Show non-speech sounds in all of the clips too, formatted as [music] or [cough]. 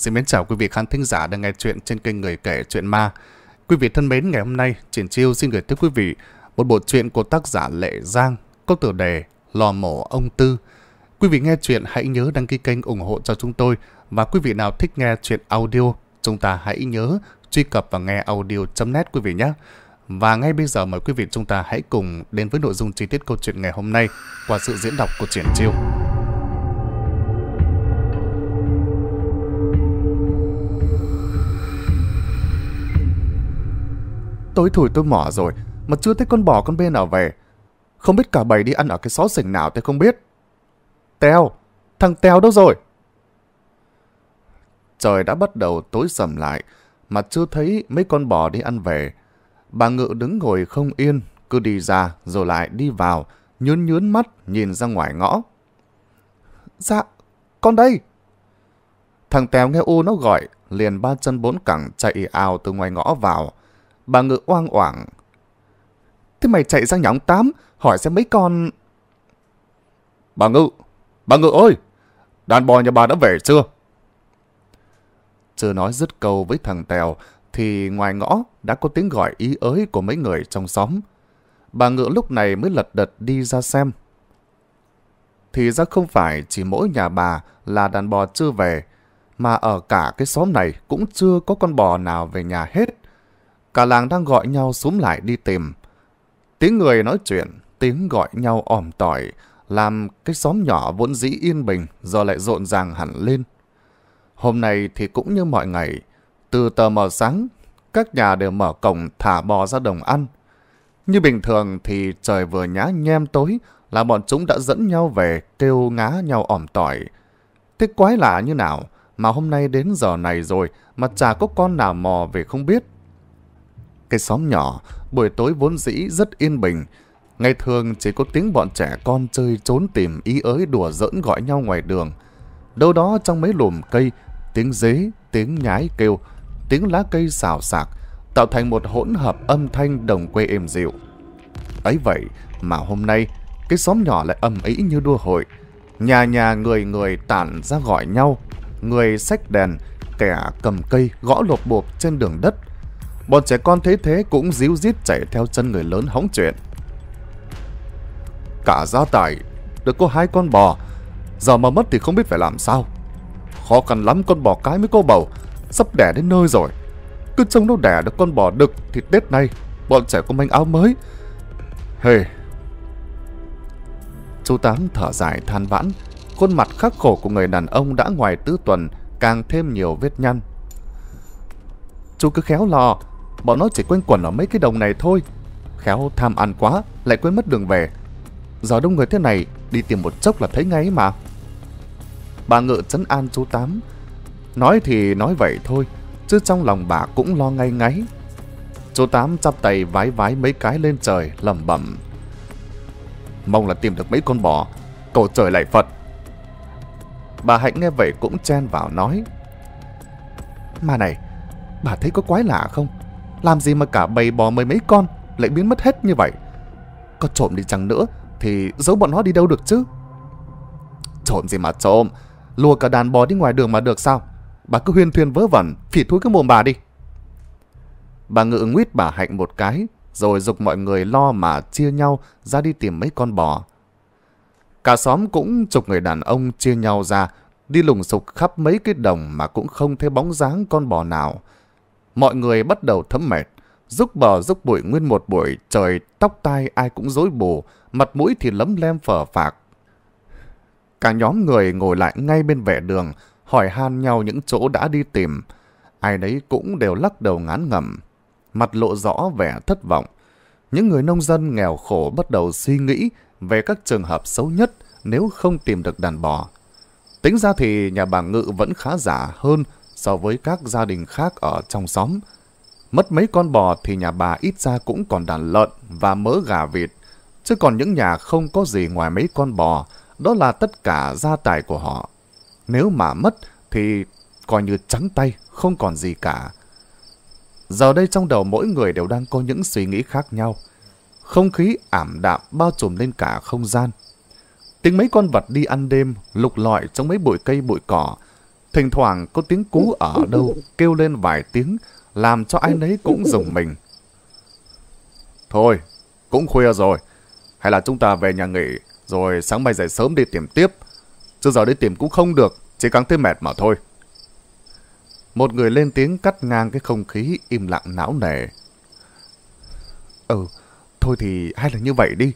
Xin mến chào quý vị khán thính giả đang nghe chuyện trên kênh Người Kể Chuyện Ma. Quý vị thân mến, ngày hôm nay, Triển Chiêu xin gửi tới quý vị một bộ truyện của tác giả Lệ Giang có tựa đề Lò mổ ông Tư. Quý vị nghe chuyện hãy nhớ đăng ký kênh ủng hộ cho chúng tôi và quý vị nào thích nghe chuyện audio, chúng ta hãy nhớ truy cập vào nghe audio.net quý vị nhé. Và ngay bây giờ mời quý vị chúng ta hãy cùng đến với nội dung chi tiết câu chuyện ngày hôm nay qua sự diễn đọc của Triển Chiêu. tối thủi tôi mỏ rồi, mà chưa thấy con bò con bê nào về. Không biết cả bầy đi ăn ở cái xó xỉnh nào tôi không biết. tèo thằng tèo đâu rồi? Trời đã bắt đầu tối sầm lại, mà chưa thấy mấy con bò đi ăn về. Bà Ngự đứng ngồi không yên, cứ đi ra rồi lại đi vào, nhướn nhướn mắt nhìn ra ngoài ngõ. Dạ, con đây. Thằng Tèo nghe u nó gọi, liền ba chân bốn cẳng chạy ào từ ngoài ngõ vào bà Ngự oang oảng. Thế mày chạy sang nhà ông Tám, hỏi xem mấy con... Bà Ngự, bà Ngự ơi, đàn bò nhà bà đã về chưa? Chưa nói dứt câu với thằng Tèo, thì ngoài ngõ đã có tiếng gọi ý ới của mấy người trong xóm. Bà Ngự lúc này mới lật đật đi ra xem. Thì ra không phải chỉ mỗi nhà bà là đàn bò chưa về, mà ở cả cái xóm này cũng chưa có con bò nào về nhà hết. Cả làng đang gọi nhau xúm lại đi tìm. Tiếng người nói chuyện, tiếng gọi nhau ỏm tỏi, làm cái xóm nhỏ vốn dĩ yên bình giờ lại rộn ràng hẳn lên. Hôm nay thì cũng như mọi ngày, từ tờ mở sáng, các nhà đều mở cổng thả bò ra đồng ăn. Như bình thường thì trời vừa nhá nhem tối là bọn chúng đã dẫn nhau về kêu ngá nhau ỏm tỏi. Thế quái lạ như nào mà hôm nay đến giờ này rồi mà chả có con nào mò về không biết cái xóm nhỏ, buổi tối vốn dĩ rất yên bình. Ngày thường chỉ có tiếng bọn trẻ con chơi trốn tìm ý ới đùa giỡn gọi nhau ngoài đường. Đâu đó trong mấy lùm cây, tiếng dế, tiếng nhái kêu, tiếng lá cây xào xạc, tạo thành một hỗn hợp âm thanh đồng quê êm dịu. Ấy vậy mà hôm nay, cái xóm nhỏ lại ầm ĩ như đua hội. Nhà nhà người người tản ra gọi nhau, người xách đèn, kẻ cầm cây gõ lột bộp trên đường đất Bọn trẻ con thế thế cũng díu dít chạy theo chân người lớn hóng chuyện. Cả gia tài, được có hai con bò, giờ mà mất thì không biết phải làm sao. Khó khăn lắm con bò cái mới có bầu, sắp đẻ đến nơi rồi. Cứ trông nó đẻ được con bò đực thì Tết nay bọn trẻ có manh áo mới. Hề! Hey. Chú Tám thở dài than vãn, khuôn mặt khắc khổ của người đàn ông đã ngoài tứ tuần càng thêm nhiều vết nhăn. Chú cứ khéo lo bọn nó chỉ quanh quẩn ở mấy cái đồng này thôi. Khéo tham ăn quá, lại quên mất đường về. Giờ đông người thế này, đi tìm một chốc là thấy ngay mà. Bà ngự chấn an chú Tám. Nói thì nói vậy thôi, chứ trong lòng bà cũng lo ngay ngáy. Chú Tám chắp tay vái vái mấy cái lên trời, lầm bẩm Mong là tìm được mấy con bò, cầu trời lại Phật. Bà Hạnh nghe vậy cũng chen vào nói. Mà này, bà thấy có quái lạ không? Làm gì mà cả bầy bò mấy mấy con lại biến mất hết như vậy? Có trộm đi chăng nữa thì giấu bọn nó đi đâu được chứ? Trộm gì mà trộm? Lùa cả đàn bò đi ngoài đường mà được sao? Bà cứ huyên thuyên vớ vẩn, phỉ thui cái mồm bà đi. Bà ngự nguyết bà Hạnh một cái, rồi dục mọi người lo mà chia nhau ra đi tìm mấy con bò. Cả xóm cũng chục người đàn ông chia nhau ra, đi lùng sục khắp mấy cái đồng mà cũng không thấy bóng dáng con bò nào mọi người bắt đầu thấm mệt. Rúc bờ rúc bụi nguyên một buổi, trời tóc tai ai cũng rối bù, mặt mũi thì lấm lem phở phạc. Cả nhóm người ngồi lại ngay bên vệ đường, hỏi han nhau những chỗ đã đi tìm. Ai đấy cũng đều lắc đầu ngán ngẩm, mặt lộ rõ vẻ thất vọng. Những người nông dân nghèo khổ bắt đầu suy nghĩ về các trường hợp xấu nhất nếu không tìm được đàn bò. Tính ra thì nhà bà Ngự vẫn khá giả hơn so với các gia đình khác ở trong xóm. Mất mấy con bò thì nhà bà ít ra cũng còn đàn lợn và mỡ gà vịt. Chứ còn những nhà không có gì ngoài mấy con bò, đó là tất cả gia tài của họ. Nếu mà mất thì coi như trắng tay, không còn gì cả. Giờ đây trong đầu mỗi người đều đang có những suy nghĩ khác nhau. Không khí ảm đạm bao trùm lên cả không gian. Tính mấy con vật đi ăn đêm, lục lọi trong mấy bụi cây bụi cỏ, Thỉnh thoảng có tiếng cú ở đâu kêu lên vài tiếng, làm cho ai nấy cũng dùng mình. Thôi, cũng khuya rồi. Hay là chúng ta về nhà nghỉ, rồi sáng mai dậy sớm đi tìm tiếp. Chứ giờ đi tìm cũng không được, chỉ càng thêm mệt mà thôi. Một người lên tiếng cắt ngang cái không khí im lặng não nề. Ừ, thôi thì hay là như vậy đi.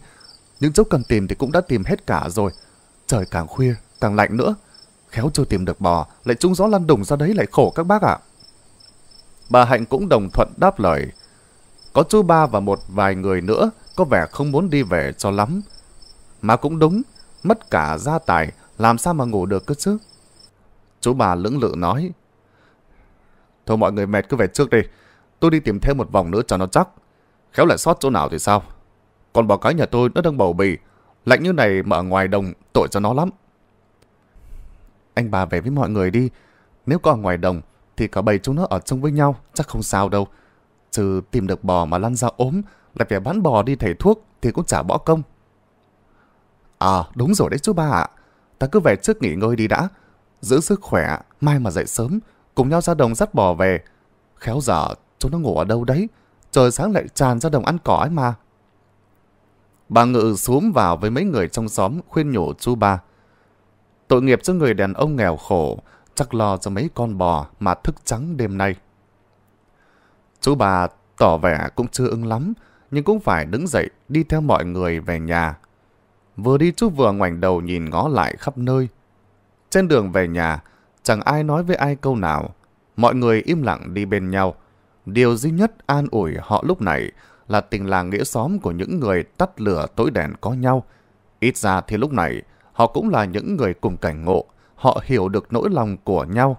Những dấu cần tìm thì cũng đã tìm hết cả rồi. Trời càng khuya, càng lạnh nữa khéo chưa tìm được bò, lại trúng gió lăn đùng ra đấy lại khổ các bác ạ. Bà Hạnh cũng đồng thuận đáp lời. Có chú ba và một vài người nữa có vẻ không muốn đi về cho lắm. Mà cũng đúng, mất cả gia tài, làm sao mà ngủ được cơ chứ? Chú bà lưỡng lự nói. Thôi mọi người mệt cứ về trước đi, tôi đi tìm thêm một vòng nữa cho nó chắc. Khéo lại sót chỗ nào thì sao? Còn bò cái nhà tôi nó đang bầu bì, lạnh như này mà ở ngoài đồng tội cho nó lắm anh bà về với mọi người đi. Nếu có ngoài đồng, thì cả bầy chúng nó ở chung với nhau, chắc không sao đâu. Trừ tìm được bò mà lăn ra ốm, lại phải bán bò đi thầy thuốc, thì cũng chả bỏ công. À, đúng rồi đấy chú ba ạ. Ta cứ về trước nghỉ ngơi đi đã. Giữ sức khỏe, mai mà dậy sớm, cùng nhau ra đồng dắt bò về. Khéo giờ, chúng nó ngủ ở đâu đấy? Trời sáng lại tràn ra đồng ăn cỏ ấy mà. Bà Ngự xuống vào với mấy người trong xóm khuyên nhủ chú ba. Tội nghiệp cho người đàn ông nghèo khổ, chắc lo cho mấy con bò mà thức trắng đêm nay. Chú bà tỏ vẻ cũng chưa ưng lắm, nhưng cũng phải đứng dậy đi theo mọi người về nhà. Vừa đi chú vừa ngoảnh đầu nhìn ngó lại khắp nơi. Trên đường về nhà, chẳng ai nói với ai câu nào. Mọi người im lặng đi bên nhau. Điều duy nhất an ủi họ lúc này là tình làng nghĩa xóm của những người tắt lửa tối đèn có nhau. Ít ra thì lúc này, Họ cũng là những người cùng cảnh ngộ, họ hiểu được nỗi lòng của nhau.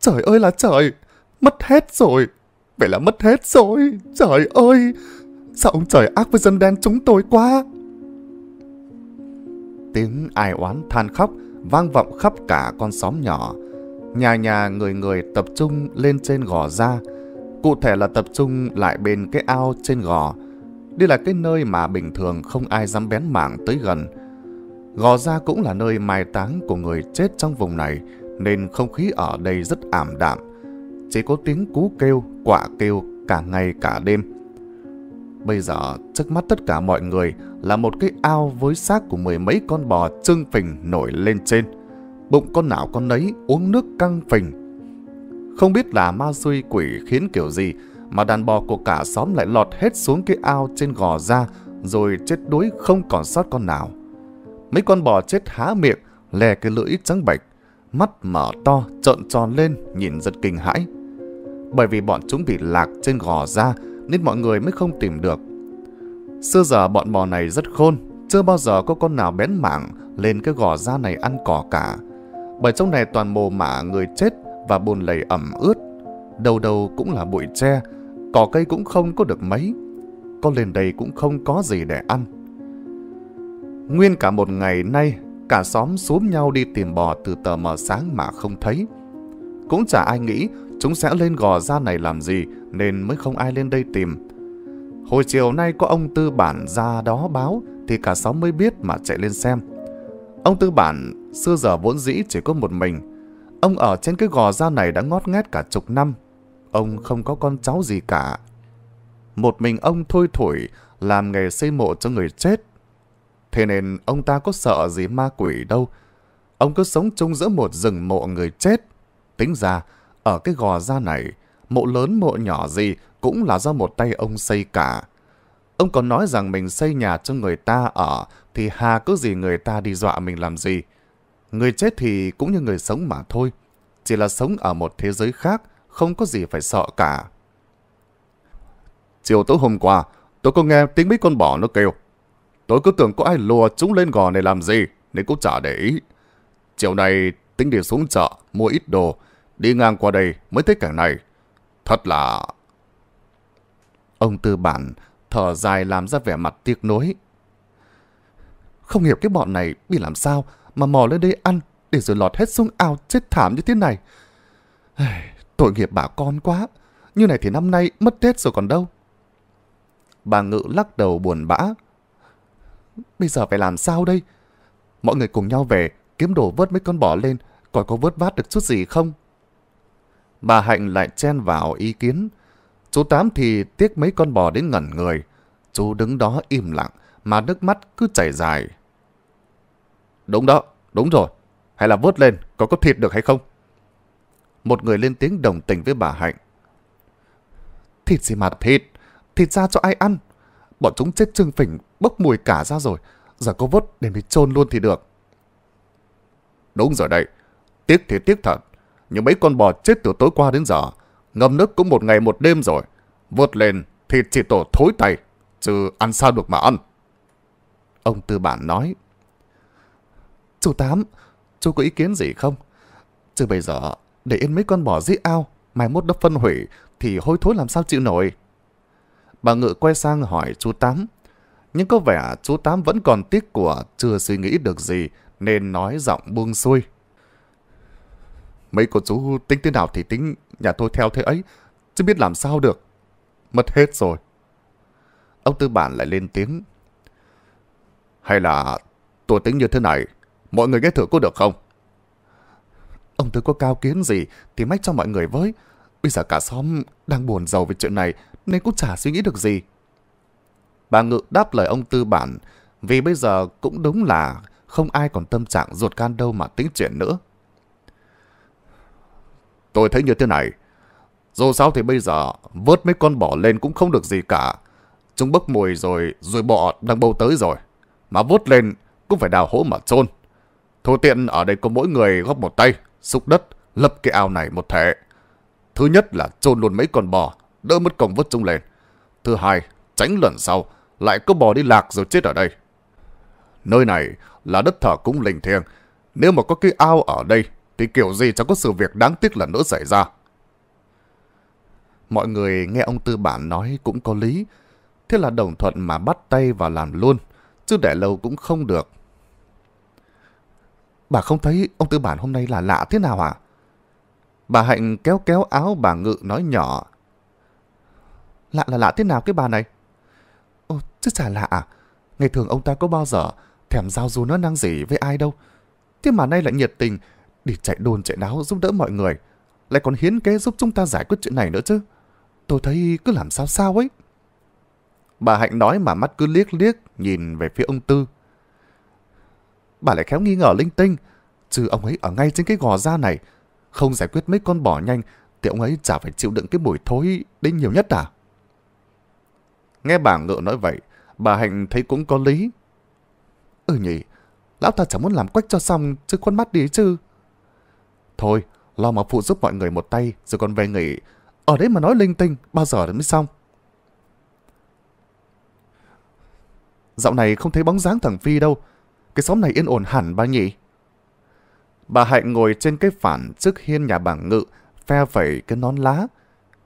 Trời ơi là trời, mất hết rồi. Vậy là mất hết rồi, trời ơi. Sao ông trời ác với dân đen chúng tôi quá? Tiếng ai oán than khóc vang vọng khắp cả con xóm nhỏ. Nhà nhà người người tập trung lên trên gò ra. Cụ thể là tập trung lại bên cái ao trên gò. Đây là cái nơi mà bình thường không ai dám bén mảng tới gần. Gò ra cũng là nơi mai táng của người chết trong vùng này, nên không khí ở đây rất ảm đạm. Chỉ có tiếng cú kêu, quạ kêu cả ngày cả đêm. Bây giờ, trước mắt tất cả mọi người là một cái ao với xác của mười mấy con bò trưng phình nổi lên trên. Bụng con nào con nấy uống nước căng phình. Không biết là ma suy quỷ khiến kiểu gì, mà đàn bò của cả xóm lại lọt hết xuống cái ao trên gò ra rồi chết đuối không còn sót con nào. Mấy con bò chết há miệng, lè cái lưỡi trắng bạch, mắt mở to trợn tròn lên nhìn giật kinh hãi. Bởi vì bọn chúng bị lạc trên gò ra nên mọi người mới không tìm được. Xưa giờ bọn bò này rất khôn, chưa bao giờ có con nào bén mảng lên cái gò ra này ăn cỏ cả. Bởi trong này toàn mồ mả người chết và bồn lầy ẩm ướt, đầu đầu cũng là bụi tre, cỏ cây cũng không có được mấy, con lên đây cũng không có gì để ăn. Nguyên cả một ngày nay, cả xóm xúm nhau đi tìm bò từ tờ mờ sáng mà không thấy. Cũng chả ai nghĩ chúng sẽ lên gò ra này làm gì nên mới không ai lên đây tìm. Hồi chiều nay có ông tư bản ra đó báo thì cả xóm mới biết mà chạy lên xem. Ông tư bản xưa giờ vốn dĩ chỉ có một mình. Ông ở trên cái gò ra này đã ngót nghét cả chục năm ông không có con cháu gì cả. Một mình ông thôi thổi, làm nghề xây mộ cho người chết. Thế nên ông ta có sợ gì ma quỷ đâu. Ông cứ sống chung giữa một rừng mộ người chết. Tính ra, ở cái gò ra này, mộ lớn mộ nhỏ gì cũng là do một tay ông xây cả. Ông còn nói rằng mình xây nhà cho người ta ở, thì hà cứ gì người ta đi dọa mình làm gì. Người chết thì cũng như người sống mà thôi, chỉ là sống ở một thế giới khác, không có gì phải sợ cả. Chiều tối hôm qua, tôi có nghe tiếng mấy con bò nó kêu. Tôi cứ tưởng có ai lùa chúng lên gò này làm gì, nên cũng chả để ý. Chiều nay, tính đi xuống chợ, mua ít đồ, đi ngang qua đây mới thấy cảnh này. Thật là... Ông tư bản thở dài làm ra vẻ mặt tiếc nối. Không hiểu cái bọn này bị làm sao mà mò lên đây ăn để rồi lọt hết xuống ao chết thảm như thế này. Tội nghiệp bà con quá. Như này thì năm nay mất Tết rồi còn đâu. Bà Ngự lắc đầu buồn bã. Bây giờ phải làm sao đây? Mọi người cùng nhau về, kiếm đồ vớt mấy con bò lên, coi có vớt vát được chút gì không? Bà Hạnh lại chen vào ý kiến. Chú Tám thì tiếc mấy con bò đến ngẩn người. Chú đứng đó im lặng, mà nước mắt cứ chảy dài. Đúng đó, đúng rồi. Hay là vớt lên, có có thịt được hay không? Một người lên tiếng đồng tình với bà Hạnh. Thịt gì mà thịt, thịt ra cho ai ăn. Bọn chúng chết trương phỉnh, bốc mùi cả ra rồi. Giờ có vớt để mình chôn luôn thì được. Đúng rồi đây tiếc thì tiếc thật. Nhưng mấy con bò chết từ tối qua đến giờ, ngâm nước cũng một ngày một đêm rồi. vớt lên, thịt chỉ tổ thối tay, chứ ăn sao được mà ăn. Ông tư bản nói. Chú Tám, chú có ý kiến gì không? Chứ bây giờ để yên mấy con bò dưới ao, mai mốt nó phân hủy, thì hôi thối làm sao chịu nổi. Bà Ngự quay sang hỏi chú Tám, nhưng có vẻ chú Tám vẫn còn tiếc của chưa suy nghĩ được gì, nên nói giọng buông xuôi. Mấy cô chú tính thế nào thì tính, nhà tôi theo thế ấy, chứ biết làm sao được. Mất hết rồi. Ông Tư Bản lại lên tiếng. Hay là tôi tính như thế này, mọi người nghe thử có được không? Ông tới có cao kiến gì thì mách cho mọi người với. Bây giờ cả xóm đang buồn giàu về chuyện này nên cũng chả suy nghĩ được gì. Bà Ngự đáp lời ông tư bản vì bây giờ cũng đúng là không ai còn tâm trạng ruột can đâu mà tính chuyện nữa. Tôi thấy như thế này. Dù sao thì bây giờ vớt mấy con bò lên cũng không được gì cả. Chúng bốc mùi rồi, rồi bọ đang bâu tới rồi. Mà vớt lên cũng phải đào hố mà chôn. Thu tiện ở đây có mỗi người góp một tay xúc đất, lập cái ao này một thể. Thứ nhất là chôn luôn mấy con bò, đỡ mất công vớt chúng lên. Thứ hai, tránh lần sau, lại có bò đi lạc rồi chết ở đây. Nơi này là đất thở cũng linh thiêng. Nếu mà có cái ao ở đây, thì kiểu gì chẳng có sự việc đáng tiếc lần nữa xảy ra. Mọi người nghe ông Tư Bản nói cũng có lý. Thế là đồng thuận mà bắt tay và làm luôn. Chứ để lâu cũng không được Bà không thấy ông tư bản hôm nay là lạ thế nào À? Bà Hạnh kéo kéo áo bà Ngự nói nhỏ. Lạ là lạ thế nào cái bà này? Ồ, chứ chả lạ à? Ngày thường ông ta có bao giờ thèm giao du nó năng gì với ai đâu. Thế mà nay lại nhiệt tình, đi chạy đồn chạy đáo giúp đỡ mọi người. Lại còn hiến kế giúp chúng ta giải quyết chuyện này nữa chứ. Tôi thấy cứ làm sao sao ấy. Bà Hạnh nói mà mắt cứ liếc liếc nhìn về phía ông Tư bà lại khéo nghi ngờ linh tinh. Chứ ông ấy ở ngay trên cái gò da này, không giải quyết mấy con bò nhanh, thì ông ấy chả phải chịu đựng cái mùi thối đến nhiều nhất à? Nghe bà ngựa nói vậy, bà Hạnh thấy cũng có lý. Ừ nhỉ, lão ta chẳng muốn làm quách cho xong, chứ khuôn mắt đi chứ. Thôi, lo mà phụ giúp mọi người một tay, rồi còn về nghỉ. Ở đấy mà nói linh tinh, bao giờ mới xong. Dạo này không thấy bóng dáng thằng Phi đâu, cái xóm này yên ổn hẳn bà nhỉ? Bà Hạnh ngồi trên cái phản trước hiên nhà bà Ngự, phe phẩy cái nón lá.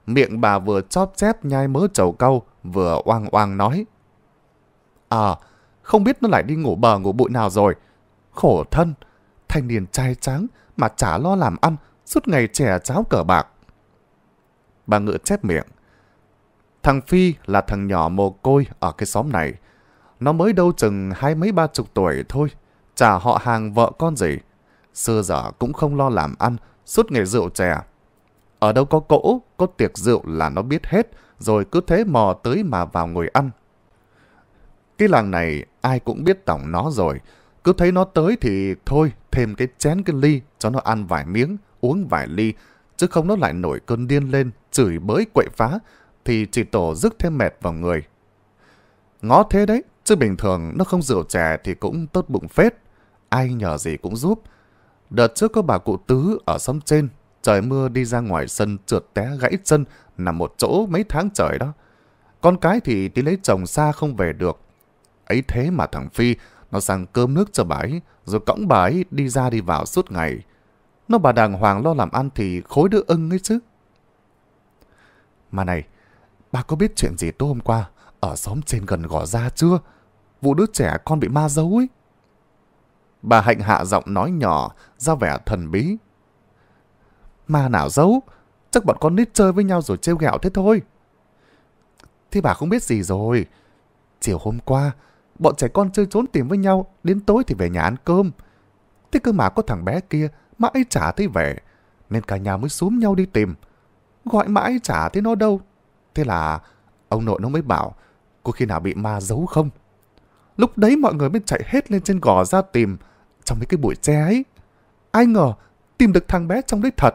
Miệng bà vừa chóp chép nhai mớ trầu câu vừa oang oang nói. À, không biết nó lại đi ngủ bờ ngủ bụi nào rồi. Khổ thân, thanh niên trai trắng mà chả lo làm ăn, suốt ngày trẻ cháo cờ bạc. Bà Ngự chép miệng. Thằng Phi là thằng nhỏ mồ côi ở cái xóm này. Nó mới đâu chừng hai mấy ba chục tuổi thôi, chả họ hàng vợ con gì. Xưa giờ cũng không lo làm ăn, suốt nghề rượu chè. Ở đâu có cỗ, có tiệc rượu là nó biết hết, rồi cứ thế mò tới mà vào ngồi ăn. Cái làng này ai cũng biết tổng nó rồi, cứ thấy nó tới thì thôi, thêm cái chén cái ly cho nó ăn vài miếng, uống vài ly, chứ không nó lại nổi cơn điên lên, chửi bới quậy phá, thì chỉ tổ rước thêm mệt vào người. Ngó thế đấy, Chứ bình thường nó không rượu chè thì cũng tốt bụng phết. Ai nhờ gì cũng giúp. Đợt trước có bà cụ tứ ở xóm trên. Trời mưa đi ra ngoài sân trượt té gãy chân nằm một chỗ mấy tháng trời đó. Con cái thì đi lấy chồng xa không về được. Ấy thế mà thằng Phi nó sang cơm nước cho bà ấy rồi cõng bà ấy đi ra đi vào suốt ngày. Nó bà đàng hoàng lo làm ăn thì khối đứa ưng ấy chứ. Mà này, bà có biết chuyện gì tối hôm qua? ở xóm trên gần gò ra chưa? Vụ đứa trẻ con bị ma giấu ấy. Bà Hạnh hạ giọng nói nhỏ, ra vẻ thần bí. Ma nào giấu? Chắc bọn con nít chơi với nhau rồi trêu ghẹo thế thôi. Thế bà không biết gì rồi. Chiều hôm qua, bọn trẻ con chơi trốn tìm với nhau, đến tối thì về nhà ăn cơm. Thế cơ mà có thằng bé kia, mãi chả thấy về, nên cả nhà mới xúm nhau đi tìm. Gọi mãi chả thấy nó đâu. Thế là ông nội nó mới bảo cô khi nào bị ma giấu không? Lúc đấy mọi người mới chạy hết lên trên gò ra tìm, trong mấy cái bụi tre ấy. Ai ngờ, tìm được thằng bé trong đấy thật.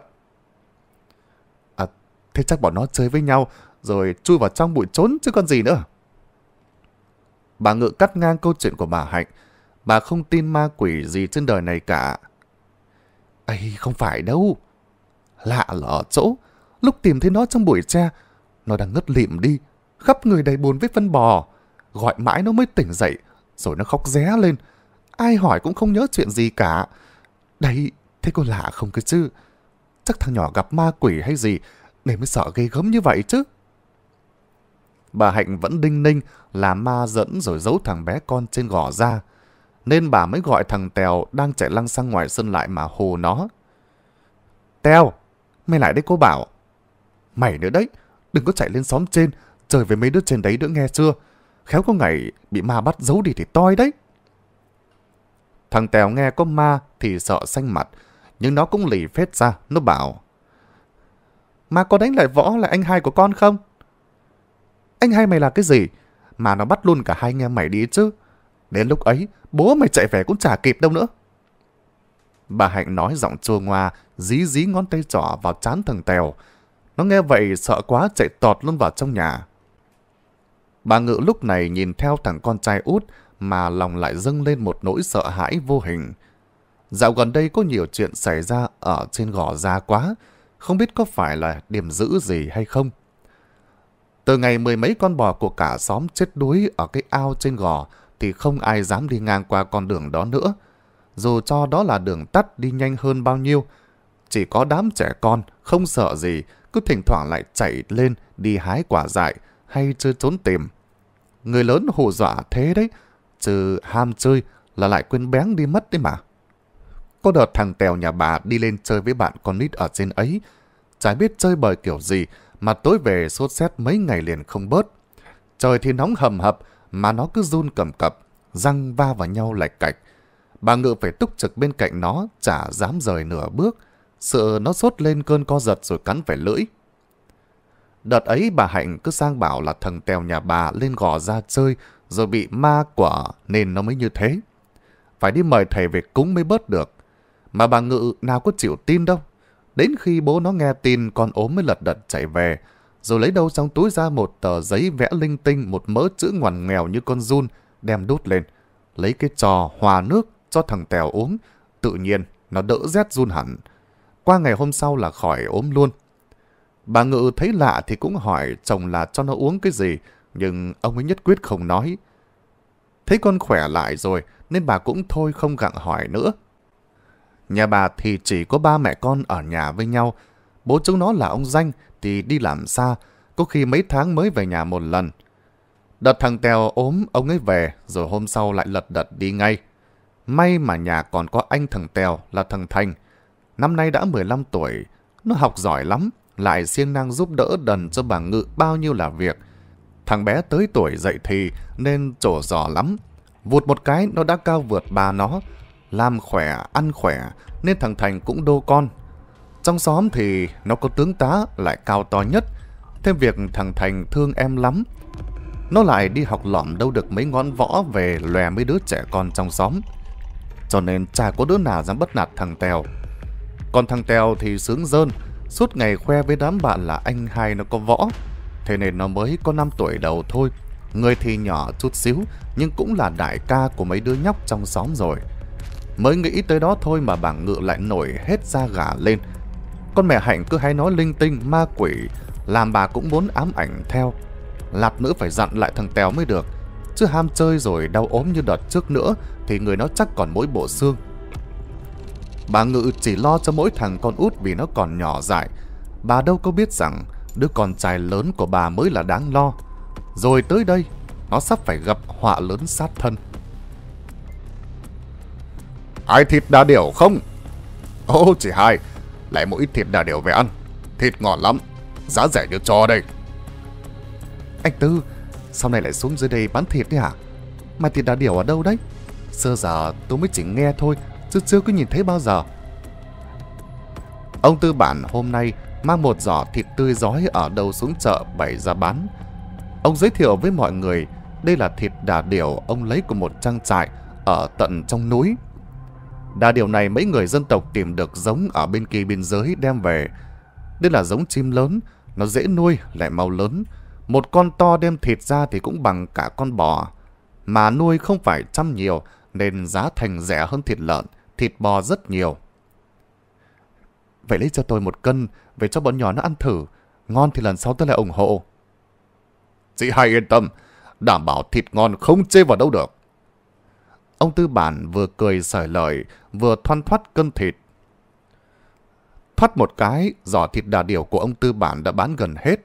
À, thế chắc bọn nó chơi với nhau, rồi chui vào trong bụi trốn chứ còn gì nữa. Bà Ngự cắt ngang câu chuyện của bà Hạnh. Bà không tin ma quỷ gì trên đời này cả. ấy không phải đâu. Lạ là ở chỗ, lúc tìm thấy nó trong bụi tre, nó đang ngất lịm đi, khắp người đầy bùn với phân bò. Gọi mãi nó mới tỉnh dậy, rồi nó khóc ré lên. Ai hỏi cũng không nhớ chuyện gì cả. Đấy, thế cô lạ không cơ chứ? Chắc thằng nhỏ gặp ma quỷ hay gì, để mới sợ ghê gớm như vậy chứ. Bà Hạnh vẫn đinh ninh là ma dẫn rồi giấu thằng bé con trên gò ra. Nên bà mới gọi thằng Tèo đang chạy lăng sang ngoài sân lại mà hồ nó. Tèo, mày lại đây cô bảo. Mày nữa đấy, đừng có chạy lên xóm trên, chơi với mấy đứa trên đấy đỡ nghe chưa. Khéo có ngày bị ma bắt giấu đi thì toi đấy. Thằng Tèo nghe có ma thì sợ xanh mặt, nhưng nó cũng lì phết ra, nó bảo. Mà có đánh lại võ là anh hai của con không? Anh hai mày là cái gì? Mà nó bắt luôn cả hai anh em mày đi chứ. Đến lúc ấy, bố mày chạy về cũng chả kịp đâu nữa. Bà Hạnh nói giọng chua ngoa, dí dí ngón tay trỏ vào chán thằng Tèo. Nó nghe vậy sợ quá chạy tọt luôn vào trong nhà. Bà Ngự lúc này nhìn theo thằng con trai út mà lòng lại dâng lên một nỗi sợ hãi vô hình. Dạo gần đây có nhiều chuyện xảy ra ở trên gò ra quá, không biết có phải là điểm giữ gì hay không. Từ ngày mười mấy con bò của cả xóm chết đuối ở cái ao trên gò thì không ai dám đi ngang qua con đường đó nữa. Dù cho đó là đường tắt đi nhanh hơn bao nhiêu, chỉ có đám trẻ con không sợ gì cứ thỉnh thoảng lại chạy lên đi hái quả dại hay chơi trốn tìm người lớn hù dọa thế đấy, trừ ham chơi là lại quên bén đi mất đấy mà. Có đợt thằng Tèo nhà bà đi lên chơi với bạn con nít ở trên ấy, chả biết chơi bời kiểu gì mà tối về sốt xét mấy ngày liền không bớt. Trời thì nóng hầm hập mà nó cứ run cầm cập, răng va vào nhau lạch cạch. Bà Ngự phải túc trực bên cạnh nó, chả dám rời nửa bước. Sợ nó sốt lên cơn co giật rồi cắn phải lưỡi. Đợt ấy bà Hạnh cứ sang bảo là thằng Tèo nhà bà lên gò ra chơi rồi bị ma quả nên nó mới như thế. Phải đi mời thầy về cúng mới bớt được. Mà bà Ngự nào có chịu tin đâu. Đến khi bố nó nghe tin con ốm mới lật đật chạy về rồi lấy đâu trong túi ra một tờ giấy vẽ linh tinh một mớ chữ ngoằn nghèo như con run đem đút lên. Lấy cái trò hòa nước cho thằng Tèo uống. Tự nhiên nó đỡ rét run hẳn. Qua ngày hôm sau là khỏi ốm luôn. Bà Ngự thấy lạ thì cũng hỏi chồng là cho nó uống cái gì, nhưng ông ấy nhất quyết không nói. Thấy con khỏe lại rồi, nên bà cũng thôi không gặng hỏi nữa. Nhà bà thì chỉ có ba mẹ con ở nhà với nhau. Bố chúng nó là ông Danh thì đi làm xa, có khi mấy tháng mới về nhà một lần. Đợt thằng Tèo ốm, ông ấy về, rồi hôm sau lại lật đật đi ngay. May mà nhà còn có anh thằng Tèo là thằng Thành. Năm nay đã 15 tuổi, nó học giỏi lắm, lại siêng năng giúp đỡ đần cho bà Ngự bao nhiêu là việc. Thằng bé tới tuổi dậy thì nên trổ giò lắm. Vụt một cái nó đã cao vượt bà nó. Làm khỏe, ăn khỏe nên thằng Thành cũng đô con. Trong xóm thì nó có tướng tá lại cao to nhất. Thêm việc thằng Thành thương em lắm. Nó lại đi học lỏm đâu được mấy ngón võ về lòe mấy đứa trẻ con trong xóm. Cho nên chả có đứa nào dám bắt nạt thằng Tèo. Còn thằng Tèo thì sướng dơn suốt ngày khoe với đám bạn là anh hai nó có võ. Thế nên nó mới có 5 tuổi đầu thôi. Người thì nhỏ chút xíu, nhưng cũng là đại ca của mấy đứa nhóc trong xóm rồi. Mới nghĩ tới đó thôi mà bảng ngựa lại nổi hết da gà lên. Con mẹ Hạnh cứ hay nói linh tinh, ma quỷ, làm bà cũng muốn ám ảnh theo. lạp nữa phải dặn lại thằng tèo mới được. Chứ ham chơi rồi đau ốm như đợt trước nữa thì người nó chắc còn mỗi bộ xương. Bà Ngự chỉ lo cho mỗi thằng con út vì nó còn nhỏ dại. Bà đâu có biết rằng đứa con trai lớn của bà mới là đáng lo. Rồi tới đây, nó sắp phải gặp họa lớn sát thân. Ai thịt đà điểu không? Ô chị hai, lại một ít thịt đà điểu về ăn. Thịt ngon lắm, giá rẻ như cho đây. Anh Tư, sau này lại xuống dưới đây bán thịt đấy hả? Mà thịt đà điểu ở đâu đấy? Sơ giờ tôi mới chỉ nghe thôi chứ chưa có nhìn thấy bao giờ. Ông tư bản hôm nay mang một giỏ thịt tươi giói ở đầu xuống chợ bày ra bán. Ông giới thiệu với mọi người đây là thịt đà điểu ông lấy của một trang trại ở tận trong núi. Đà điểu này mấy người dân tộc tìm được giống ở bên kia biên giới đem về. Đây là giống chim lớn, nó dễ nuôi lại mau lớn. Một con to đem thịt ra thì cũng bằng cả con bò. Mà nuôi không phải chăm nhiều nên giá thành rẻ hơn thịt lợn thịt bò rất nhiều. Vậy lấy cho tôi một cân, về cho bọn nhỏ nó ăn thử. Ngon thì lần sau tôi lại ủng hộ. Chị hai yên tâm, đảm bảo thịt ngon không chê vào đâu được. Ông Tư Bản vừa cười sởi lời, vừa thoăn thoát cân thịt. Thoát một cái, giỏ thịt đà điểu của ông Tư Bản đã bán gần hết.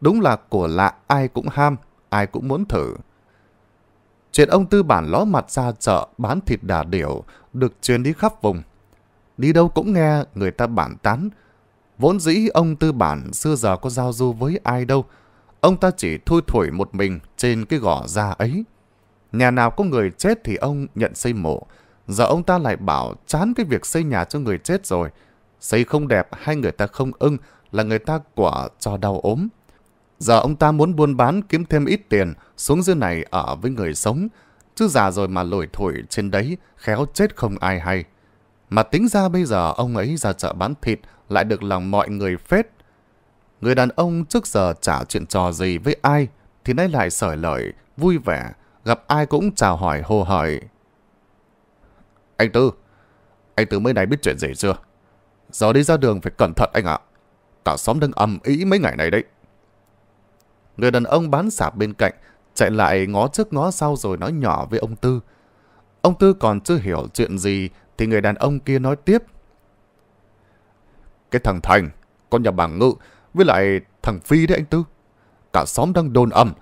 Đúng là của lạ ai cũng ham, ai cũng muốn thử. Chuyện ông tư bản ló mặt ra chợ bán thịt đà điểu được truyền đi khắp vùng. Đi đâu cũng nghe người ta bản tán. Vốn dĩ ông tư bản xưa giờ có giao du với ai đâu. Ông ta chỉ thui thủi một mình trên cái gò da ấy. Nhà nào có người chết thì ông nhận xây mộ. Giờ ông ta lại bảo chán cái việc xây nhà cho người chết rồi. Xây không đẹp hay người ta không ưng là người ta quả cho đau ốm. Giờ ông ta muốn buôn bán kiếm thêm ít tiền, xuống dưới này ở với người sống. Chứ già rồi mà lủi thổi trên đấy, khéo chết không ai hay. Mà tính ra bây giờ ông ấy ra chợ bán thịt lại được lòng mọi người phết. Người đàn ông trước giờ chả chuyện trò gì với ai, thì nay lại sởi lời, vui vẻ, gặp ai cũng chào hỏi hồ hỏi Anh Tư, anh Tư mới này biết chuyện gì chưa? Giờ đi ra đường phải cẩn thận anh ạ. Cả xóm đang ầm ý mấy ngày này đấy. Người đàn ông bán sạp bên cạnh, chạy lại ngó trước ngó sau rồi nói nhỏ với ông Tư. Ông Tư còn chưa hiểu chuyện gì thì người đàn ông kia nói tiếp. Cái thằng Thành, con nhà bà Ngự, với lại thằng Phi đấy anh Tư. Cả xóm đang đồn ầm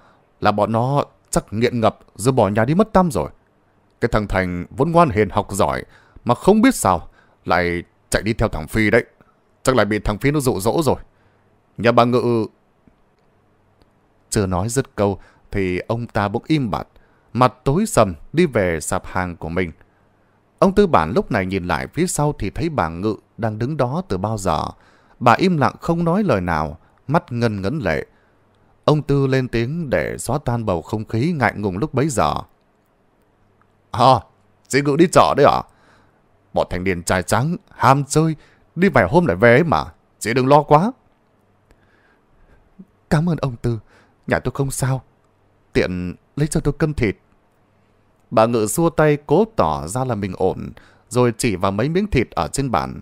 là bọn nó chắc nghiện ngập rồi bỏ nhà đi mất tăm rồi. Cái thằng Thành vốn ngoan hiền học giỏi mà không biết sao lại chạy đi theo thằng Phi đấy. Chắc lại bị thằng Phi nó dụ dỗ rồi. Nhà bà Ngự chưa nói dứt câu, thì ông ta bỗng im bặt, mặt tối sầm đi về sạp hàng của mình. Ông Tư Bản lúc này nhìn lại phía sau thì thấy bà Ngự đang đứng đó từ bao giờ. Bà im lặng không nói lời nào, mắt ngân ngấn lệ. Ông Tư lên tiếng để xóa tan bầu không khí ngại ngùng lúc bấy giờ. Hò, à, chị Ngự đi chợ đấy à? Bọn thanh niên trai trắng, ham chơi, đi vài hôm lại về ấy mà. Chị đừng lo quá. Cảm ơn ông Tư. Nhà tôi không sao. Tiện lấy cho tôi cân thịt. Bà Ngự xua tay cố tỏ ra là mình ổn, rồi chỉ vào mấy miếng thịt ở trên bàn.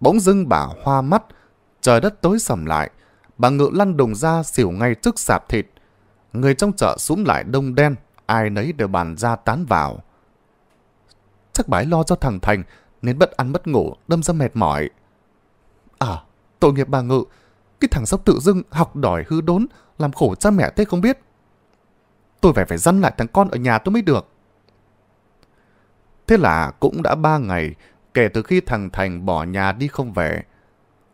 Bỗng dưng bà hoa mắt, trời đất tối sầm lại. Bà Ngự lăn đùng ra xỉu ngay trước sạp thịt. Người trong chợ xuống lại đông đen, ai nấy đều bàn ra tán vào. Chắc bái lo cho thằng Thành, nên bất ăn bất ngủ, đâm ra mệt mỏi. À, tội nghiệp bà Ngự, cái thằng sóc tự dưng học đòi hư đốn, làm khổ cha mẹ thế không biết. Tôi phải phải dăn lại thằng con ở nhà tôi mới được. Thế là cũng đã ba ngày kể từ khi thằng Thành bỏ nhà đi không về.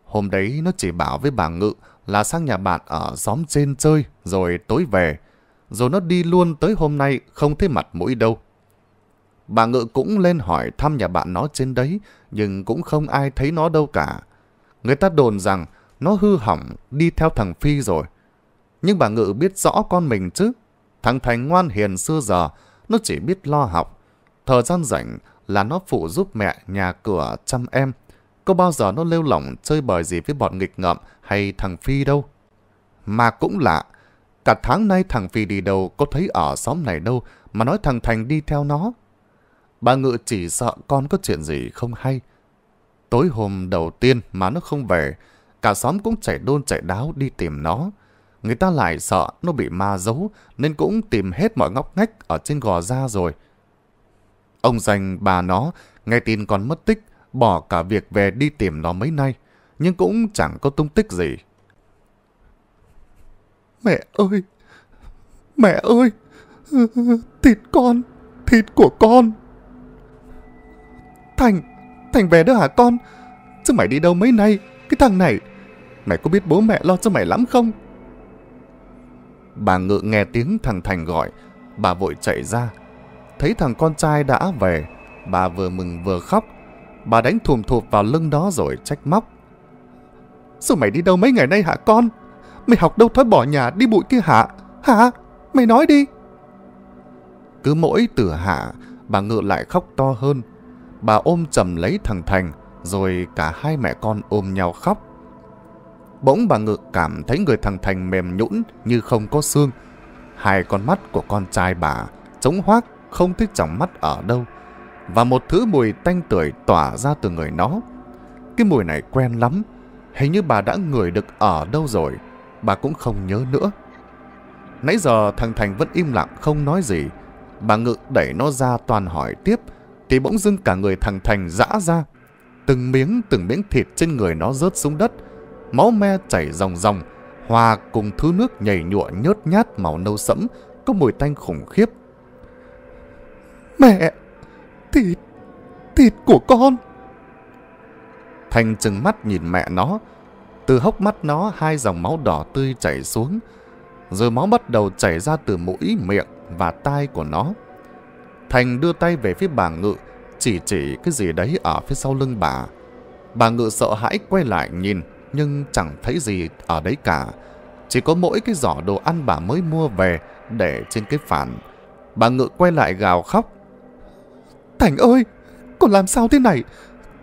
Hôm đấy nó chỉ bảo với bà Ngự là sang nhà bạn ở xóm trên chơi rồi tối về. Rồi nó đi luôn tới hôm nay không thấy mặt mũi đâu. Bà Ngự cũng lên hỏi thăm nhà bạn nó trên đấy nhưng cũng không ai thấy nó đâu cả. Người ta đồn rằng nó hư hỏng đi theo thằng Phi rồi nhưng bà Ngự biết rõ con mình chứ. Thằng Thành ngoan hiền xưa giờ, nó chỉ biết lo học. Thời gian rảnh là nó phụ giúp mẹ nhà cửa chăm em. Có bao giờ nó lêu lỏng chơi bời gì với bọn nghịch ngợm hay thằng Phi đâu. Mà cũng lạ, cả tháng nay thằng Phi đi đâu có thấy ở xóm này đâu mà nói thằng Thành đi theo nó. Bà Ngự chỉ sợ con có chuyện gì không hay. Tối hôm đầu tiên mà nó không về, cả xóm cũng chạy đôn chạy đáo đi tìm nó người ta lại sợ nó bị ma giấu nên cũng tìm hết mọi ngóc ngách ở trên gò ra rồi. Ông dành bà nó, nghe tin còn mất tích, bỏ cả việc về đi tìm nó mấy nay, nhưng cũng chẳng có tung tích gì. Mẹ ơi! Mẹ ơi! Thịt con! Thịt của con! Thành! Thành về đó hả con? Chứ mày đi đâu mấy nay? Cái thằng này! Mày có biết bố mẹ lo cho mày lắm không? Bà Ngự nghe tiếng thằng Thành gọi, bà vội chạy ra. Thấy thằng con trai đã về, bà vừa mừng vừa khóc. Bà đánh thùm thụp vào lưng đó rồi trách móc. Sao mày đi đâu mấy ngày nay hả con? Mày học đâu thoát bỏ nhà đi bụi kia hả? Hả? Mày nói đi. Cứ mỗi từ hạ, bà Ngự lại khóc to hơn. Bà ôm chầm lấy thằng Thành, rồi cả hai mẹ con ôm nhau khóc. Bỗng bà Ngự cảm thấy người thằng Thành mềm nhũn như không có xương. Hai con mắt của con trai bà trống hoác không thích chỏng mắt ở đâu. Và một thứ mùi tanh tưởi tỏa ra từ người nó. Cái mùi này quen lắm. Hình như bà đã ngửi được ở đâu rồi. Bà cũng không nhớ nữa. Nãy giờ thằng Thành vẫn im lặng không nói gì. Bà Ngự đẩy nó ra toàn hỏi tiếp thì bỗng dưng cả người thằng Thành dã ra. Từng miếng từng miếng thịt trên người nó rớt xuống đất máu me chảy ròng ròng, hòa cùng thứ nước nhảy nhụa nhớt nhát màu nâu sẫm, có mùi tanh khủng khiếp. Mẹ! Thịt! Thịt của con! Thành trừng mắt nhìn mẹ nó, từ hốc mắt nó hai dòng máu đỏ tươi chảy xuống, rồi máu bắt đầu chảy ra từ mũi, miệng và tai của nó. Thành đưa tay về phía bà Ngự, chỉ chỉ cái gì đấy ở phía sau lưng bà. Bà Ngự sợ hãi quay lại nhìn, nhưng chẳng thấy gì ở đấy cả. Chỉ có mỗi cái giỏ đồ ăn bà mới mua về để trên cái phản. Bà Ngự quay lại gào khóc. Thành ơi, con làm sao thế này?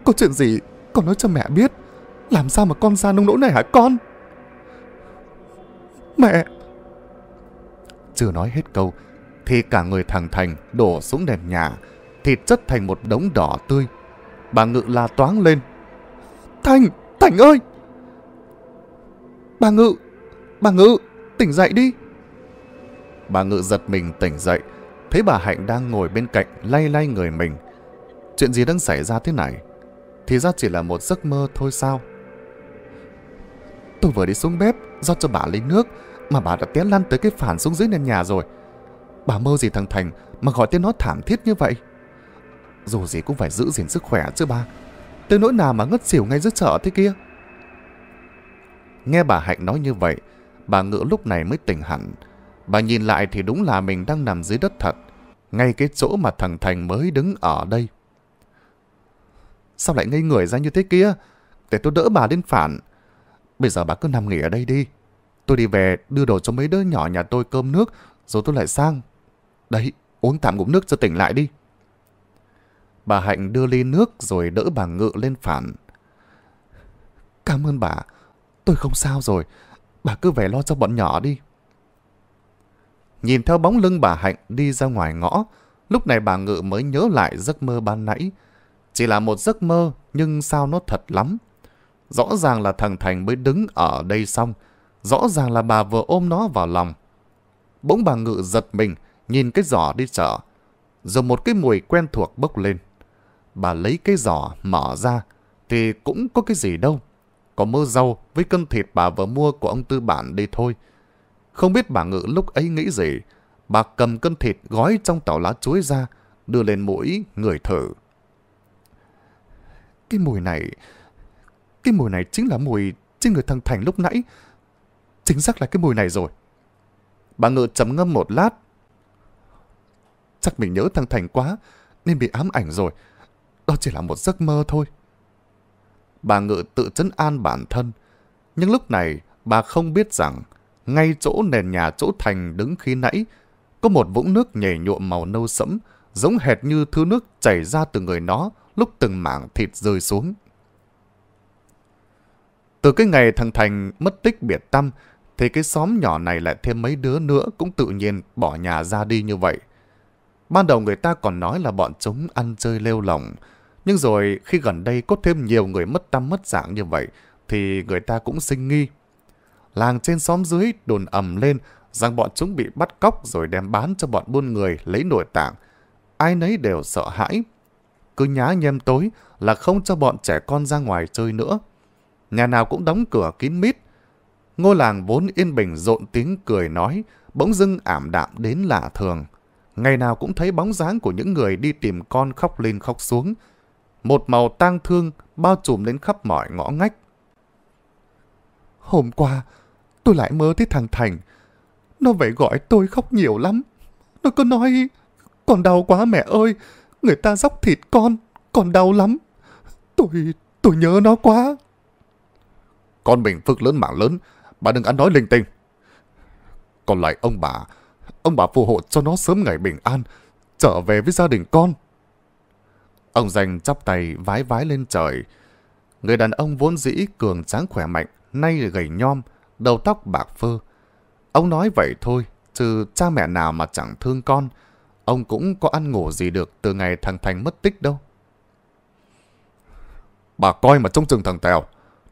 Có chuyện gì con nói cho mẹ biết. Làm sao mà con ra nông nỗi này hả con? Mẹ! Chưa nói hết câu, thì cả người thằng Thành đổ xuống nền nhà, thịt chất thành một đống đỏ tươi. Bà Ngự la toáng lên. Thành! Thành ơi! Bà Ngự! Bà Ngự! Tỉnh dậy đi! Bà Ngự giật mình tỉnh dậy, thấy bà Hạnh đang ngồi bên cạnh lay lay người mình. Chuyện gì đang xảy ra thế này? Thì ra chỉ là một giấc mơ thôi sao? Tôi vừa đi xuống bếp, do cho bà lấy nước, mà bà đã té lăn tới cái phản xuống dưới nền nhà rồi. Bà mơ gì thằng Thành mà gọi tên nó thảm thiết như vậy? Dù gì cũng phải giữ gìn sức khỏe chứ ba Tới nỗi nào mà ngất xỉu ngay giữa chợ thế kia. Nghe bà Hạnh nói như vậy, bà ngựa lúc này mới tỉnh hẳn. Bà nhìn lại thì đúng là mình đang nằm dưới đất thật, ngay cái chỗ mà thằng Thành mới đứng ở đây. Sao lại ngây người ra như thế kia? Để tôi đỡ bà lên phản. Bây giờ bà cứ nằm nghỉ ở đây đi. Tôi đi về đưa đồ cho mấy đứa nhỏ nhà tôi cơm nước, rồi tôi lại sang. Đấy, uống tạm ngụm nước cho tỉnh lại đi. Bà Hạnh đưa ly nước rồi đỡ bà Ngự lên phản. Cảm ơn bà. Tôi không sao rồi. Bà cứ về lo cho bọn nhỏ đi. Nhìn theo bóng lưng bà Hạnh đi ra ngoài ngõ, lúc này bà Ngự mới nhớ lại giấc mơ ban nãy. Chỉ là một giấc mơ, nhưng sao nó thật lắm. Rõ ràng là thằng Thành mới đứng ở đây xong. Rõ ràng là bà vừa ôm nó vào lòng. Bỗng bà Ngự giật mình, nhìn cái giỏ đi chợ. Rồi một cái mùi quen thuộc bốc lên. Bà lấy cái giỏ mở ra, thì cũng có cái gì đâu có mớ rau với cân thịt bà vừa mua của ông tư bản đi thôi. Không biết bà Ngự lúc ấy nghĩ gì, bà cầm cân thịt gói trong tàu lá chuối ra, đưa lên mũi người thử. Cái mùi này, cái mùi này chính là mùi trên người thằng Thành lúc nãy. Chính xác là cái mùi này rồi. Bà Ngự trầm ngâm một lát. Chắc mình nhớ thằng Thành quá, nên bị ám ảnh rồi. Đó chỉ là một giấc mơ thôi bà Ngự tự chấn an bản thân. Nhưng lúc này, bà không biết rằng, ngay chỗ nền nhà chỗ Thành đứng khi nãy, có một vũng nước nhảy nhuộm màu nâu sẫm, giống hệt như thứ nước chảy ra từ người nó lúc từng mảng thịt rơi xuống. Từ cái ngày thằng Thành mất tích biệt tâm, thì cái xóm nhỏ này lại thêm mấy đứa nữa cũng tự nhiên bỏ nhà ra đi như vậy. Ban đầu người ta còn nói là bọn chúng ăn chơi lêu lỏng, nhưng rồi khi gần đây có thêm nhiều người mất tâm mất dạng như vậy, thì người ta cũng sinh nghi. Làng trên xóm dưới đồn ầm lên rằng bọn chúng bị bắt cóc rồi đem bán cho bọn buôn người lấy nội tạng. Ai nấy đều sợ hãi. Cứ nhá nhem tối là không cho bọn trẻ con ra ngoài chơi nữa. Nhà nào cũng đóng cửa kín mít. Ngôi làng vốn yên bình rộn tiếng cười nói, bỗng dưng ảm đạm đến lạ thường. Ngày nào cũng thấy bóng dáng của những người đi tìm con khóc lên khóc xuống, một màu tang thương bao trùm đến khắp mọi ngõ ngách. Hôm qua, tôi lại mơ thấy thằng Thành. Nó về gọi tôi khóc nhiều lắm. Nó cứ nói, còn đau quá mẹ ơi, người ta dốc thịt con, còn đau lắm. Tôi, tôi nhớ nó quá. Con mình phức lớn mạng lớn, bà đừng ăn nói linh tinh. Còn lại ông bà, ông bà phù hộ cho nó sớm ngày bình an, trở về với gia đình con. Ông dành chắp tay vái vái lên trời. Người đàn ông vốn dĩ cường tráng khỏe mạnh, nay gầy nhom, đầu tóc bạc phơ. Ông nói vậy thôi, chứ cha mẹ nào mà chẳng thương con. Ông cũng có ăn ngủ gì được từ ngày thằng Thành mất tích đâu. Bà coi mà trông chừng thằng Tèo.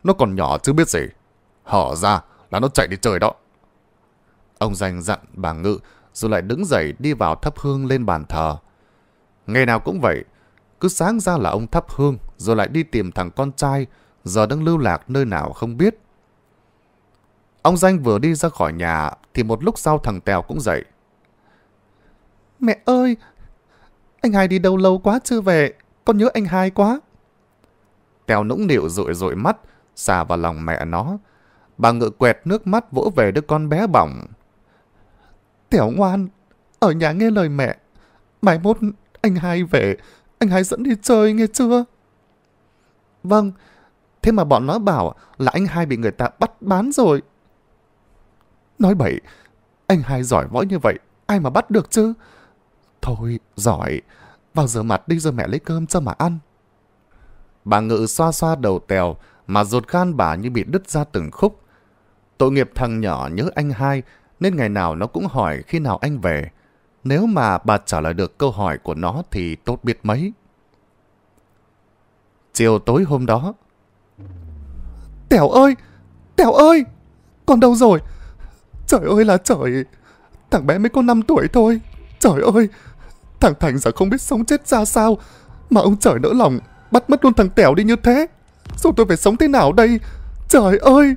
Nó còn nhỏ chứ biết gì. Hở ra là nó chạy đi chơi đó. Ông dành dặn bà Ngự rồi lại đứng dậy đi vào thắp hương lên bàn thờ. Ngày nào cũng vậy, cứ sáng ra là ông thắp hương, rồi lại đi tìm thằng con trai, giờ đang lưu lạc nơi nào không biết. Ông Danh vừa đi ra khỏi nhà, thì một lúc sau thằng Tèo cũng dậy. Mẹ ơi! Anh hai đi đâu lâu quá chưa về, con nhớ anh hai quá. Tèo nũng nịu rụi rụi mắt, xà vào lòng mẹ nó. Bà ngự quẹt nước mắt vỗ về đứa con bé bỏng. Tèo ngoan, ở nhà nghe lời mẹ. Mai mốt anh hai về, anh hãy dẫn đi chơi nghe chưa? Vâng, thế mà bọn nó bảo là anh hai bị người ta bắt bán rồi. Nói bậy, anh hai giỏi võ như vậy, ai mà bắt được chứ? Thôi, giỏi, vào rửa mặt đi rồi mẹ lấy cơm cho mà ăn. Bà Ngự xoa xoa đầu tèo, mà ruột gan bà như bị đứt ra từng khúc. Tội nghiệp thằng nhỏ nhớ anh hai, nên ngày nào nó cũng hỏi khi nào anh về. Nếu mà bà trả lời được câu hỏi của nó thì tốt biết mấy. Chiều tối hôm đó. Tèo ơi! Tèo ơi! Con đâu rồi? Trời ơi là trời! Thằng bé mới có 5 tuổi thôi. Trời ơi! Thằng Thành giờ không biết sống chết ra sao. Mà ông trời nỡ lòng, bắt mất luôn thằng Tèo đi như thế. Rồi tôi phải sống thế nào đây? Trời ơi!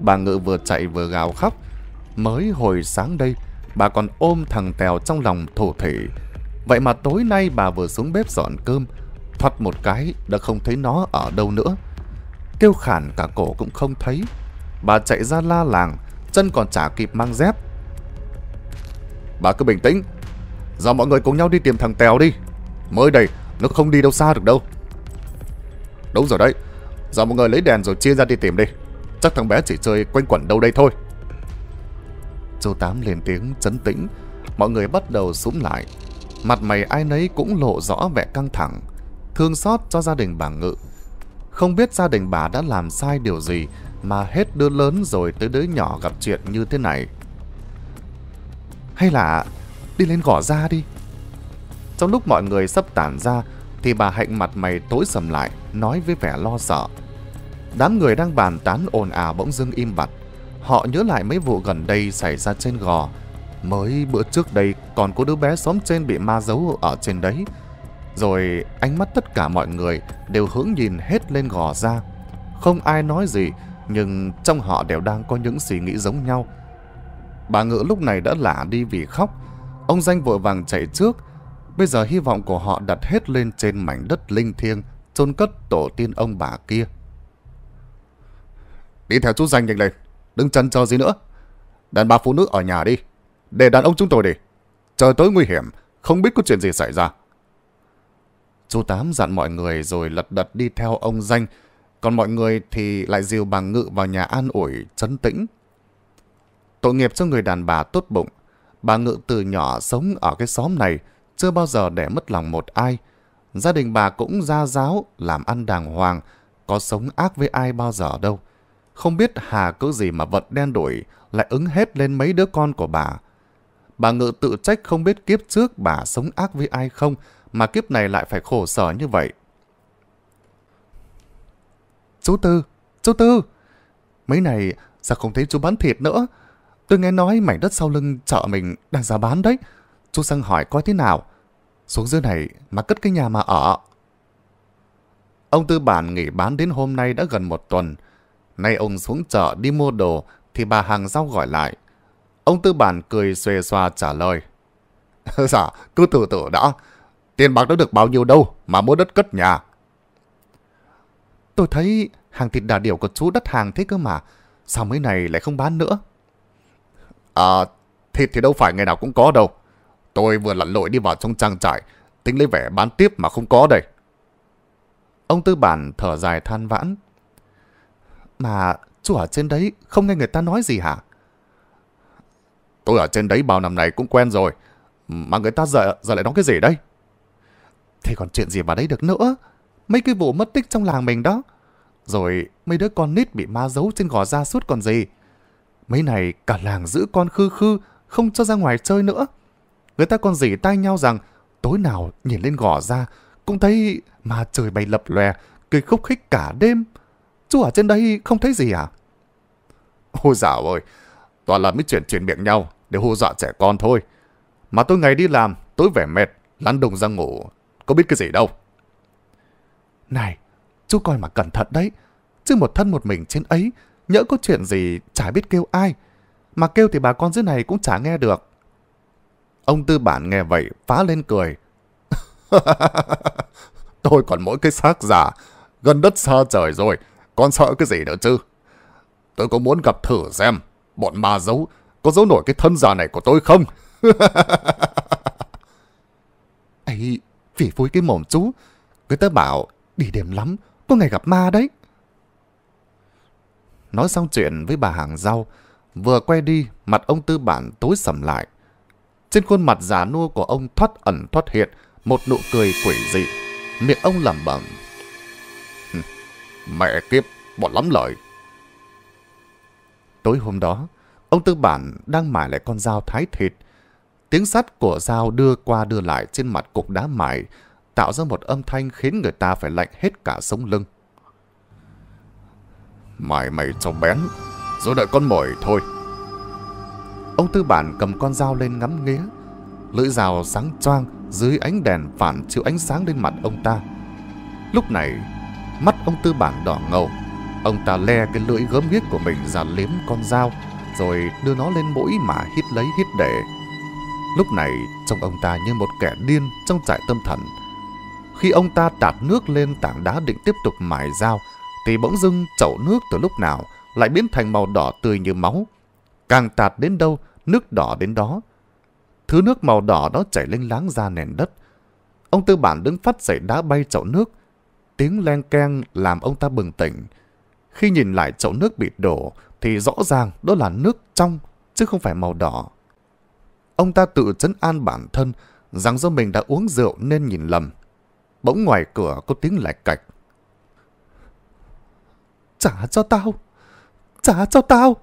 Bà Ngự vừa chạy vừa gào khóc. Mới hồi sáng đây, bà còn ôm thằng Tèo trong lòng thổ thể. Vậy mà tối nay bà vừa xuống bếp dọn cơm, thoát một cái đã không thấy nó ở đâu nữa. Kêu khản cả cổ cũng không thấy. Bà chạy ra la làng, chân còn chả kịp mang dép. Bà cứ bình tĩnh, giờ mọi người cùng nhau đi tìm thằng Tèo đi. Mới đây, nó không đi đâu xa được đâu. Đúng rồi đấy, giờ mọi người lấy đèn rồi chia ra đi tìm đi. Chắc thằng bé chỉ chơi quanh quẩn đâu đây thôi. Chú Tám lên tiếng chấn tĩnh, mọi người bắt đầu súng lại. Mặt mày ai nấy cũng lộ rõ vẻ căng thẳng, thương xót cho gia đình bà Ngự. Không biết gia đình bà đã làm sai điều gì mà hết đứa lớn rồi tới đứa nhỏ gặp chuyện như thế này. Hay là đi lên gõ ra đi. Trong lúc mọi người sắp tản ra thì bà Hạnh mặt mày tối sầm lại, nói với vẻ lo sợ. Đám người đang bàn tán ồn ào bỗng dưng im bặt. Họ nhớ lại mấy vụ gần đây xảy ra trên gò. Mới bữa trước đây còn có đứa bé xóm trên bị ma giấu ở trên đấy. Rồi ánh mắt tất cả mọi người đều hướng nhìn hết lên gò ra. Không ai nói gì, nhưng trong họ đều đang có những suy nghĩ giống nhau. Bà Ngự lúc này đã lả đi vì khóc. Ông Danh vội vàng chạy trước. Bây giờ hy vọng của họ đặt hết lên trên mảnh đất linh thiêng, chôn cất tổ tiên ông bà kia. Đi theo chú Danh nhanh lên đừng chần chờ gì nữa. Đàn bà phụ nữ ở nhà đi, để đàn ông chúng tôi đi. Trời tối nguy hiểm, không biết có chuyện gì xảy ra. Chú Tám dặn mọi người rồi lật đật đi theo ông danh, còn mọi người thì lại dìu bà Ngự vào nhà an ủi, trấn tĩnh. Tội nghiệp cho người đàn bà tốt bụng, bà Ngự từ nhỏ sống ở cái xóm này, chưa bao giờ để mất lòng một ai. Gia đình bà cũng gia giáo, làm ăn đàng hoàng, có sống ác với ai bao giờ đâu. Không biết Hà cớ gì mà vận đen đổi lại ứng hết lên mấy đứa con của bà. Bà Ngự tự trách không biết kiếp trước bà sống ác với ai không, mà kiếp này lại phải khổ sở như vậy. Chú Tư, chú Tư, mấy này sao không thấy chú bán thịt nữa? Tôi nghe nói mảnh đất sau lưng chợ mình đang ra bán đấy. Chú sang hỏi coi thế nào. Xuống dưới này mà cất cái nhà mà ở. Ông Tư Bản nghỉ bán đến hôm nay đã gần một tuần. Nay ông xuống chợ đi mua đồ, thì bà hàng rau gọi lại. Ông tư bản cười xuề xòa trả lời. [laughs] dạ, cứ từ từ đã. Tiền bạc đã được bao nhiêu đâu mà mua đất cất nhà. Tôi thấy hàng thịt đà điểu của chú đất hàng thế cơ mà. Sao mấy này lại không bán nữa? À, thịt thì đâu phải ngày nào cũng có đâu. Tôi vừa lặn lội đi vào trong trang trại, tính lấy vẻ bán tiếp mà không có đây. Ông tư bản thở dài than vãn, mà chú ở trên đấy không nghe người ta nói gì hả? Tôi ở trên đấy bao năm này cũng quen rồi. Mà người ta giờ, giờ lại nói cái gì đây? Thì còn chuyện gì mà đấy được nữa? Mấy cái vụ mất tích trong làng mình đó. Rồi mấy đứa con nít bị ma giấu trên gò ra suốt còn gì. Mấy này cả làng giữ con khư khư, không cho ra ngoài chơi nữa. Người ta còn dỉ tay nhau rằng tối nào nhìn lên gò ra cũng thấy mà trời bay lập lòe, cười khúc khích cả đêm. Chú ở trên đây không thấy gì à? Ôi dạo ơi, toàn là mấy chuyện chuyện miệng nhau để hô dọa trẻ con thôi. Mà tôi ngày đi làm, tối vẻ mệt, lăn đùng ra ngủ, có biết cái gì đâu. Này, chú coi mà cẩn thận đấy, chứ một thân một mình trên ấy, nhỡ có chuyện gì chả biết kêu ai. Mà kêu thì bà con dưới này cũng chả nghe được. Ông tư bản nghe vậy phá lên cười. cười. [laughs] Tôi còn mỗi cái xác giả, gần đất xa trời rồi, con sợ cái gì nữa chứ? Tôi có muốn gặp thử xem, bọn ma giấu có giấu nổi cái thân già này của tôi không? ấy [laughs] phỉ phối cái mồm chú. Người ta bảo, đi đêm lắm, có ngày gặp ma đấy. Nói xong chuyện với bà hàng rau, vừa quay đi, mặt ông tư bản tối sầm lại. Trên khuôn mặt già nua của ông thoát ẩn thoát hiện, một nụ cười quỷ dị. Miệng ông lẩm bẩm Mẹ kiếp, bọn lắm lợi Tối hôm đó, ông tư bản đang mải lại con dao thái thịt. Tiếng sắt của dao đưa qua đưa lại trên mặt cục đá mài, tạo ra một âm thanh khiến người ta phải lạnh hết cả sống lưng. Mài mày cho bén, rồi đợi con mồi thôi. Ông tư bản cầm con dao lên ngắm nghía. Lưỡi dao sáng choang dưới ánh đèn phản chiếu ánh sáng lên mặt ông ta. Lúc này, Mắt ông tư bản đỏ ngầu Ông ta le cái lưỡi gớm ghiếc của mình ra liếm con dao Rồi đưa nó lên mũi mà hít lấy hít để Lúc này trông ông ta như một kẻ điên trong trại tâm thần Khi ông ta tạt nước lên tảng đá định tiếp tục mài dao Thì bỗng dưng chậu nước từ lúc nào lại biến thành màu đỏ tươi như máu Càng tạt đến đâu nước đỏ đến đó Thứ nước màu đỏ đó chảy lênh láng ra nền đất Ông tư bản đứng phát dậy đá bay chậu nước tiếng len keng làm ông ta bừng tỉnh. Khi nhìn lại chậu nước bị đổ, thì rõ ràng đó là nước trong, chứ không phải màu đỏ. Ông ta tự chấn an bản thân rằng do mình đã uống rượu nên nhìn lầm. Bỗng ngoài cửa có tiếng lạch cạch. Trả cho tao! Trả cho tao!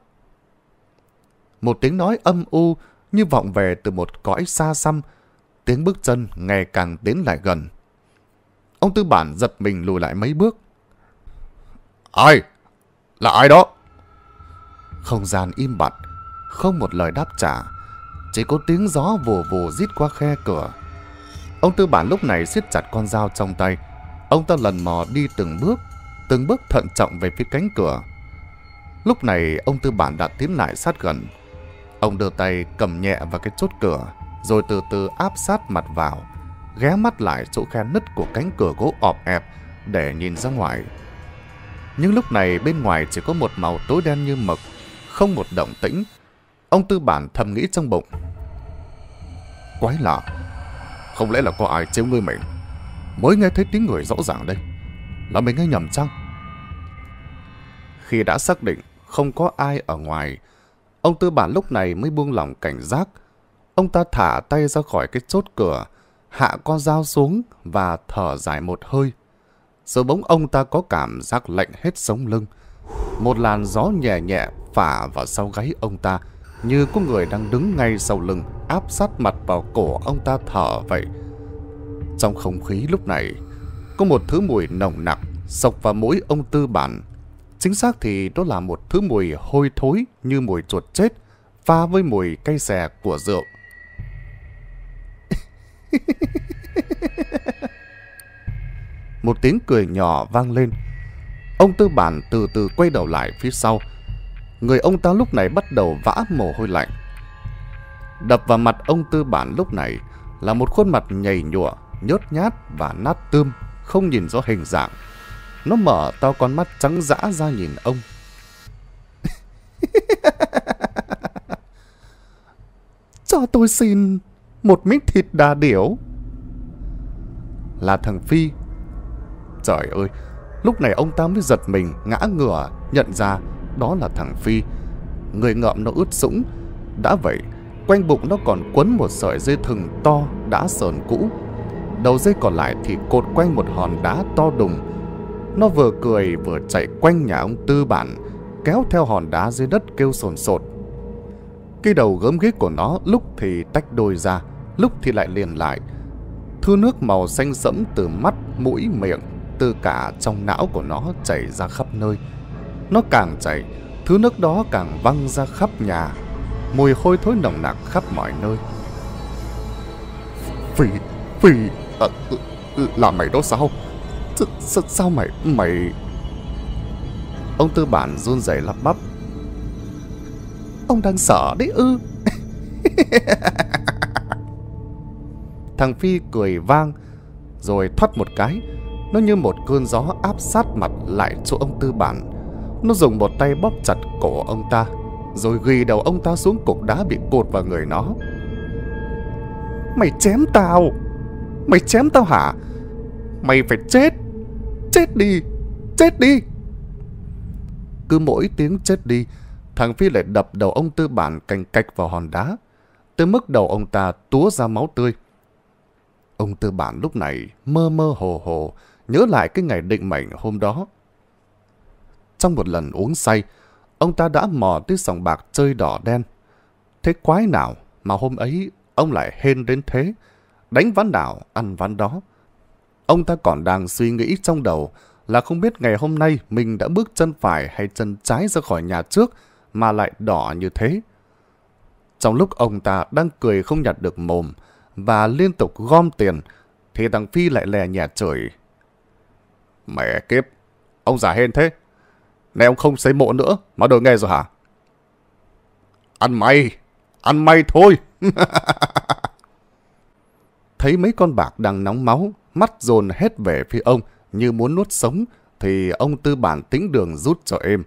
Một tiếng nói âm u như vọng về từ một cõi xa xăm. Tiếng bước chân ngày càng tiến lại gần. Ông tư bản giật mình lùi lại mấy bước. Ai? Là ai đó? Không gian im bặt, không một lời đáp trả. Chỉ có tiếng gió vù vù rít qua khe cửa. Ông tư bản lúc này siết chặt con dao trong tay. Ông ta lần mò đi từng bước, từng bước thận trọng về phía cánh cửa. Lúc này ông tư bản đã tiến lại sát gần. Ông đưa tay cầm nhẹ vào cái chốt cửa, rồi từ từ áp sát mặt vào ghé mắt lại chỗ khe nứt của cánh cửa gỗ ọp ẹp để nhìn ra ngoài. Nhưng lúc này bên ngoài chỉ có một màu tối đen như mực, không một động tĩnh. Ông Tư Bản thầm nghĩ trong bụng. Quái lạ, không lẽ là có ai trêu ngươi mình? Mới nghe thấy tiếng người rõ ràng đây. Là mình nghe nhầm chăng? Khi đã xác định không có ai ở ngoài, ông Tư Bản lúc này mới buông lỏng cảnh giác. Ông ta thả tay ra khỏi cái chốt cửa, hạ con dao xuống và thở dài một hơi. Rồi bỗng ông ta có cảm giác lạnh hết sống lưng. Một làn gió nhẹ nhẹ phả vào sau gáy ông ta, như có người đang đứng ngay sau lưng, áp sát mặt vào cổ ông ta thở vậy. Trong không khí lúc này, có một thứ mùi nồng nặc sộc vào mũi ông tư bản. Chính xác thì đó là một thứ mùi hôi thối như mùi chuột chết, pha với mùi cay xè của rượu. [laughs] Một tiếng cười nhỏ vang lên. Ông tư bản từ từ quay đầu lại phía sau. Người ông ta lúc này bắt đầu vã mồ hôi lạnh. Đập vào mặt ông tư bản lúc này là một khuôn mặt nhầy nhụa, nhốt nhát và nát tươm, không nhìn rõ hình dạng. Nó mở to con mắt trắng dã ra nhìn ông. [laughs] Cho tôi xin một miếng thịt đà điểu. Là thằng Phi. Trời ơi, lúc này ông ta mới giật mình, ngã ngửa, nhận ra đó là thằng Phi. Người ngợm nó ướt sũng, đã vậy, quanh bụng nó còn quấn một sợi dây thừng to đã sờn cũ. Đầu dây còn lại thì cột quanh một hòn đá to đùng. Nó vừa cười vừa chạy quanh nhà ông Tư Bản, kéo theo hòn đá dưới đất kêu sồn sột. Cái đầu gớm ghét của nó lúc thì tách đôi ra, lúc thì lại liền lại. Thứ nước màu xanh sẫm từ mắt, mũi, miệng, từ cả trong não của nó chảy ra khắp nơi. Nó càng chảy, thứ nước đó càng văng ra khắp nhà, mùi hôi thối nồng nặc khắp mọi nơi. Vì, vì, à, là mày đó sao? Sao, sao mày, mày... Ông tư bản run rẩy lắp bắp. Ông đang sợ đấy ư? [laughs] Thằng Phi cười vang Rồi thoát một cái Nó như một cơn gió áp sát mặt lại chỗ ông tư bản Nó dùng một tay bóp chặt cổ ông ta Rồi ghi đầu ông ta xuống cục đá bị cột vào người nó Mày chém tao Mày chém tao hả Mày phải chết Chết đi Chết đi Cứ mỗi tiếng chết đi Thằng Phi lại đập đầu ông tư bản cành cạch vào hòn đá Tới mức đầu ông ta túa ra máu tươi Ông tư bản lúc này mơ mơ hồ hồ, nhớ lại cái ngày định mệnh hôm đó. Trong một lần uống say, ông ta đã mò tới sòng bạc chơi đỏ đen. Thế quái nào mà hôm ấy ông lại hên đến thế, đánh ván nào ăn ván đó. Ông ta còn đang suy nghĩ trong đầu là không biết ngày hôm nay mình đã bước chân phải hay chân trái ra khỏi nhà trước mà lại đỏ như thế. Trong lúc ông ta đang cười không nhặt được mồm, và liên tục gom tiền, thì thằng Phi lại lè nhẹ chửi. Mẹ kiếp, ông già hên thế. Này ông không xây mộ nữa, mà đổi nghe rồi hả? Ăn may, ăn may thôi. [laughs] Thấy mấy con bạc đang nóng máu, mắt dồn hết về phía ông như muốn nuốt sống, thì ông tư bản tính đường rút cho êm.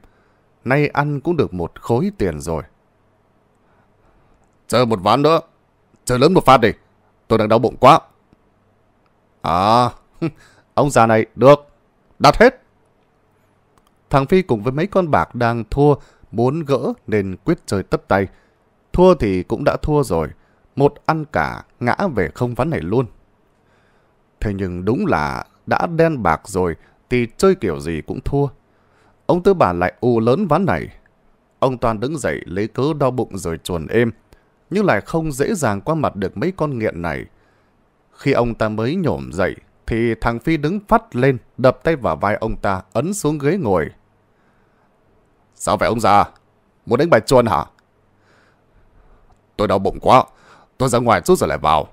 Nay ăn cũng được một khối tiền rồi. Chờ một ván nữa, chờ lớn một phát đi tôi đang đau bụng quá. À, [laughs] ông già này được, đặt hết. Thằng Phi cùng với mấy con bạc đang thua, muốn gỡ nên quyết chơi tất tay. Thua thì cũng đã thua rồi, một ăn cả ngã về không ván này luôn. Thế nhưng đúng là đã đen bạc rồi thì chơi kiểu gì cũng thua. Ông Tư Bà lại u lớn ván này. Ông Toàn đứng dậy lấy cớ đau bụng rồi chuồn êm, nhưng lại không dễ dàng qua mặt được mấy con nghiện này. Khi ông ta mới nhổm dậy, thì thằng Phi đứng phát lên, đập tay vào vai ông ta, ấn xuống ghế ngồi. Sao vậy ông già? Muốn đánh bài chuồn hả? Tôi đau bụng quá, tôi ra ngoài chút rồi lại vào.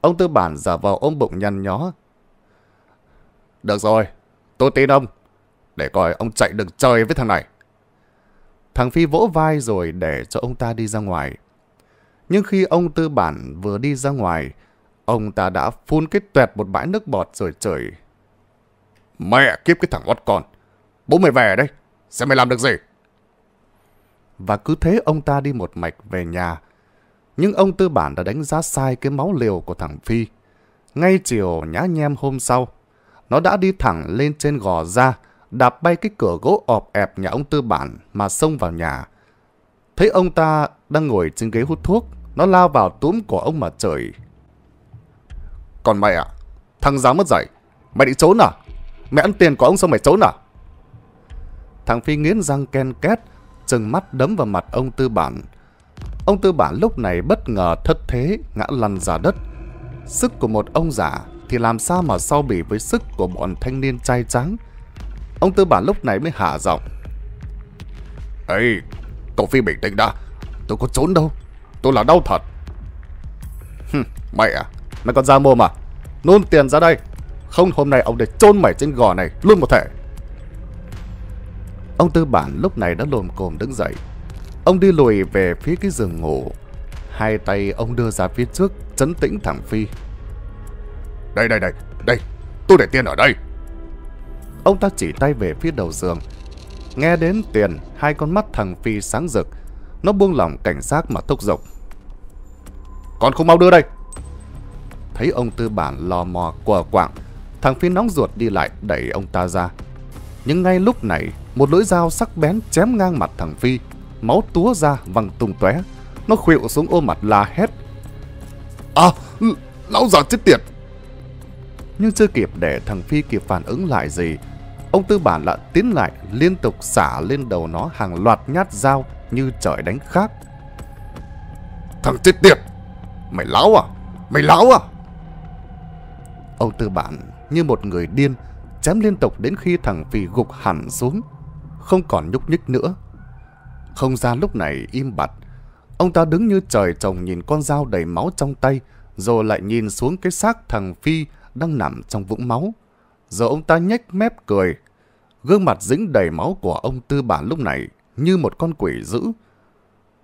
Ông tư bản giả vào ôm bụng nhăn nhó. Được rồi, tôi tin ông. Để coi ông chạy được trời với thằng này. Thằng Phi vỗ vai rồi để cho ông ta đi ra ngoài. Nhưng khi ông tư bản vừa đi ra ngoài, ông ta đã phun cái tuẹt một bãi nước bọt rồi chửi. Mẹ kiếp cái thằng oát con, bố mày về đây, xem mày làm được gì. Và cứ thế ông ta đi một mạch về nhà. Nhưng ông tư bản đã đánh giá sai cái máu liều của thằng Phi. Ngay chiều nhã nhem hôm sau, nó đã đi thẳng lên trên gò ra, đạp bay cái cửa gỗ ọp ẹp nhà ông tư bản mà xông vào nhà. Thấy ông ta đang ngồi trên ghế hút thuốc, nó lao vào túm của ông mà trời Còn mày ạ à? Thằng giáo mất dạy Mày định trốn à Mày ăn tiền của ông sao mày trốn à Thằng Phi nghiến răng ken két Trừng mắt đấm vào mặt ông tư bản Ông tư bản lúc này bất ngờ thất thế Ngã lăn ra đất Sức của một ông già Thì làm sao mà so bỉ với sức của bọn thanh niên trai trắng Ông tư bản lúc này mới hạ giọng Ê Cậu Phi bình tĩnh đã Tôi có trốn đâu Tôi là đau thật mày à Mày còn ra mồm à Nôn tiền ra đây Không hôm nay ông để chôn mày trên gò này Luôn một thể Ông tư bản lúc này đã lồm cồm đứng dậy Ông đi lùi về phía cái giường ngủ Hai tay ông đưa ra phía trước Chấn tĩnh thẳng Phi Đây đây đây Đây tôi để tiền ở đây Ông ta chỉ tay về phía đầu giường Nghe đến tiền Hai con mắt thằng Phi sáng rực nó buông lỏng cảnh giác mà thúc giục. Con không mau đưa đây! Thấy ông tư bản lò mò quờ quạng, thằng phi nóng ruột đi lại đẩy ông ta ra. Nhưng ngay lúc này, một lưỡi dao sắc bén chém ngang mặt thằng Phi, máu túa ra văng tung tóe. Nó khuỵu xuống ôm mặt la hét. À, lão già chết tiệt! Nhưng chưa kịp để thằng Phi kịp phản ứng lại gì, ông tư bản lại tiến lại liên tục xả lên đầu nó hàng loạt nhát dao như trời đánh khác. Thằng chết tiệt! Mày láo à? Mày láo à? ông Tư Bản như một người điên chém liên tục đến khi thằng Phi gục hẳn xuống, không còn nhúc nhích nữa. Không gian lúc này im bặt, ông ta đứng như trời trồng nhìn con dao đầy máu trong tay, rồi lại nhìn xuống cái xác thằng Phi đang nằm trong vũng máu. rồi ông ta nhếch mép cười, gương mặt dính đầy máu của ông Tư Bản lúc này như một con quỷ dữ.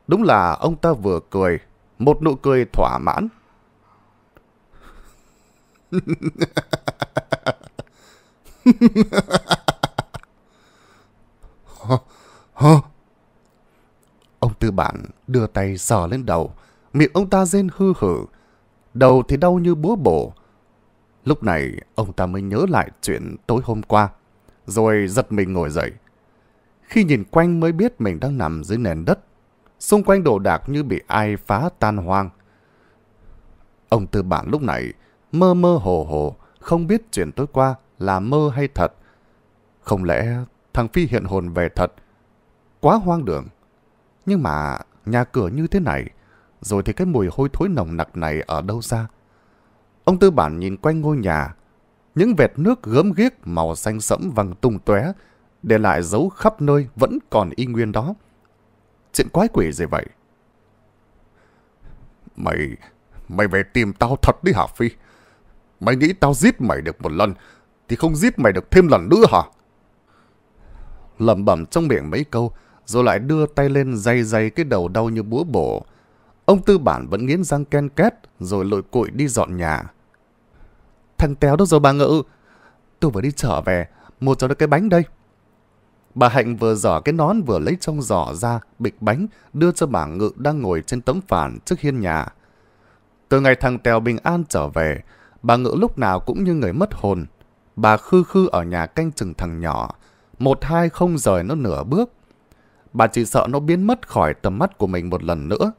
Đúng là ông ta vừa cười, một nụ cười thỏa mãn. [laughs] ông tư bản đưa tay sờ lên đầu, miệng ông ta rên hư hử, đầu thì đau như búa bổ. Lúc này ông ta mới nhớ lại chuyện tối hôm qua, rồi giật mình ngồi dậy. Khi nhìn quanh mới biết mình đang nằm dưới nền đất. Xung quanh đồ đạc như bị ai phá tan hoang. Ông tư bản lúc này mơ mơ hồ hồ, không biết chuyện tối qua là mơ hay thật. Không lẽ thằng Phi hiện hồn về thật? Quá hoang đường. Nhưng mà nhà cửa như thế này, rồi thì cái mùi hôi thối nồng nặc này ở đâu ra? Ông tư bản nhìn quanh ngôi nhà, những vệt nước gớm ghiếc màu xanh sẫm văng tung tóe để lại dấu khắp nơi vẫn còn y nguyên đó. Chuyện quái quỷ gì vậy? Mày... Mày về tìm tao thật đi hả Phi? Mày nghĩ tao giết mày được một lần thì không giết mày được thêm lần nữa hả? Lầm bẩm trong miệng mấy câu rồi lại đưa tay lên dây dây cái đầu đau như búa bổ. Ông tư bản vẫn nghiến răng ken két rồi lội cội đi dọn nhà. Thằng Téo đâu rồi bà Ngự? Tôi vừa đi trở về, mua cho nó cái bánh đây. Bà Hạnh vừa giỏ cái nón vừa lấy trong giỏ ra, bịch bánh, đưa cho bà Ngự đang ngồi trên tấm phản trước hiên nhà. Từ ngày thằng Tèo bình an trở về, bà Ngự lúc nào cũng như người mất hồn. Bà khư khư ở nhà canh chừng thằng nhỏ, một hai không rời nó nửa bước. Bà chỉ sợ nó biến mất khỏi tầm mắt của mình một lần nữa.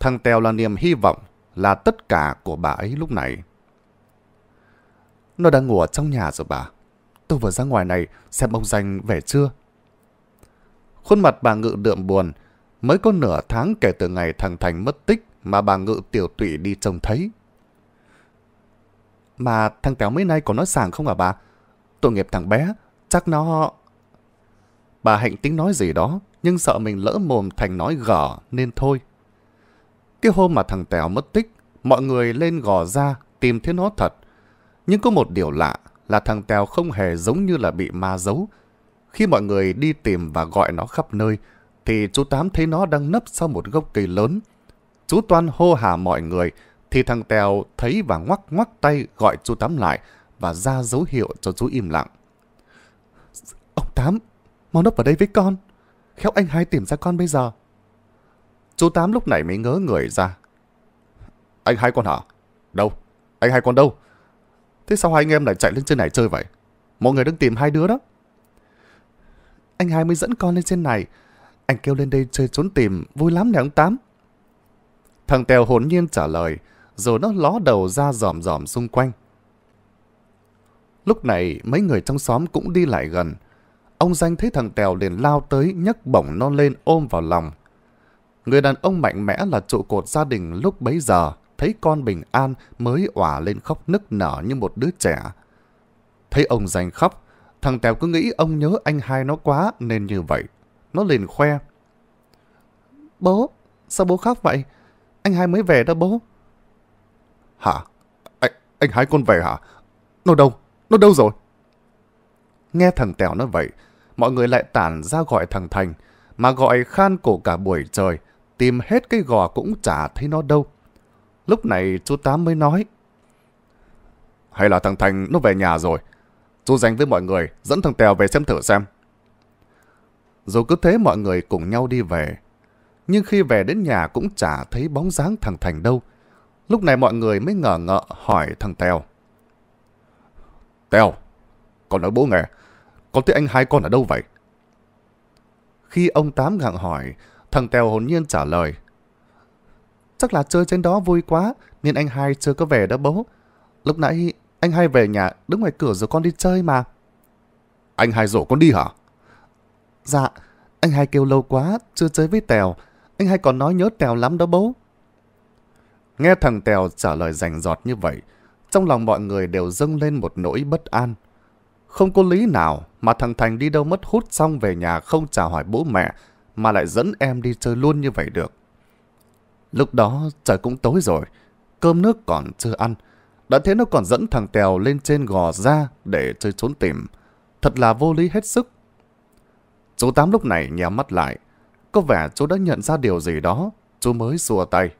Thằng Tèo là niềm hy vọng, là tất cả của bà ấy lúc này. Nó đang ngủ trong nhà rồi bà tôi vừa ra ngoài này xem ông Danh về chưa. Khuôn mặt bà Ngự đượm buồn, mới có nửa tháng kể từ ngày thằng Thành mất tích mà bà Ngự tiểu tụy đi trông thấy. Mà thằng Téo mấy nay có nói sàng không hả à bà? Tội nghiệp thằng bé, chắc nó... Bà Hạnh tính nói gì đó, nhưng sợ mình lỡ mồm Thành nói gở nên thôi. Cái hôm mà thằng Tèo mất tích, mọi người lên gò ra tìm thấy nó thật. Nhưng có một điều lạ là thằng Tèo không hề giống như là bị ma giấu. Khi mọi người đi tìm và gọi nó khắp nơi, thì chú Tám thấy nó đang nấp sau một gốc cây lớn. Chú Toan hô hà mọi người, thì thằng Tèo thấy và ngoắc ngoắc tay gọi chú Tám lại và ra dấu hiệu cho chú im lặng. Ông Tám, mau nấp vào đây với con. Khéo anh hai tìm ra con bây giờ. Chú Tám lúc này mới ngớ người ra. Anh hai con hả? Đâu? Anh hai con đâu? Thế sao hai anh em lại chạy lên trên này chơi vậy? Mọi người đang tìm hai đứa đó. Anh hai mới dẫn con lên trên này. Anh kêu lên đây chơi trốn tìm, vui lắm nè ông Tám. Thằng Tèo hồn nhiên trả lời, rồi nó ló đầu ra dòm dòm xung quanh. Lúc này, mấy người trong xóm cũng đi lại gần. Ông Danh thấy thằng Tèo liền lao tới, nhấc bổng nó lên ôm vào lòng. Người đàn ông mạnh mẽ là trụ cột gia đình lúc bấy giờ thấy con bình an mới òa lên khóc nức nở như một đứa trẻ. Thấy ông Danh khóc, thằng Tèo cứ nghĩ ông nhớ anh hai nó quá nên như vậy. Nó liền khoe. Bố, sao bố khóc vậy? Anh hai mới về đó bố. Hả? Anh, anh hai con về hả? Nó đâu? Nó đâu rồi? Nghe thằng Tèo nói vậy, mọi người lại tản ra gọi thằng Thành, mà gọi khan cổ cả buổi trời, tìm hết cái gò cũng chả thấy nó đâu. Lúc này chú Tám mới nói. Hay là thằng Thành nó về nhà rồi. Chú dành với mọi người, dẫn thằng Tèo về xem thử xem. rồi cứ thế mọi người cùng nhau đi về. Nhưng khi về đến nhà cũng chả thấy bóng dáng thằng Thành đâu. Lúc này mọi người mới ngờ ngợ hỏi thằng Tèo. Tèo, con nói bố nghe, con thấy anh hai con ở đâu vậy? Khi ông Tám gặng hỏi, thằng Tèo hồn nhiên trả lời. Chắc là chơi trên đó vui quá, nên anh hai chưa có về đó bố. Lúc nãy anh hai về nhà, đứng ngoài cửa rồi con đi chơi mà. Anh hai rủ con đi hả? Dạ, anh hai kêu lâu quá, chưa chơi với Tèo. Anh hai còn nói nhớ Tèo lắm đó bố. Nghe thằng Tèo trả lời rành giọt như vậy, trong lòng mọi người đều dâng lên một nỗi bất an. Không có lý nào mà thằng Thành đi đâu mất hút xong về nhà không chào hỏi bố mẹ mà lại dẫn em đi chơi luôn như vậy được. Lúc đó trời cũng tối rồi, cơm nước còn chưa ăn. Đã thế nó còn dẫn thằng Tèo lên trên gò ra để chơi trốn tìm. Thật là vô lý hết sức. Chú Tám lúc này nhắm mắt lại. Có vẻ chú đã nhận ra điều gì đó, chú mới xua tay.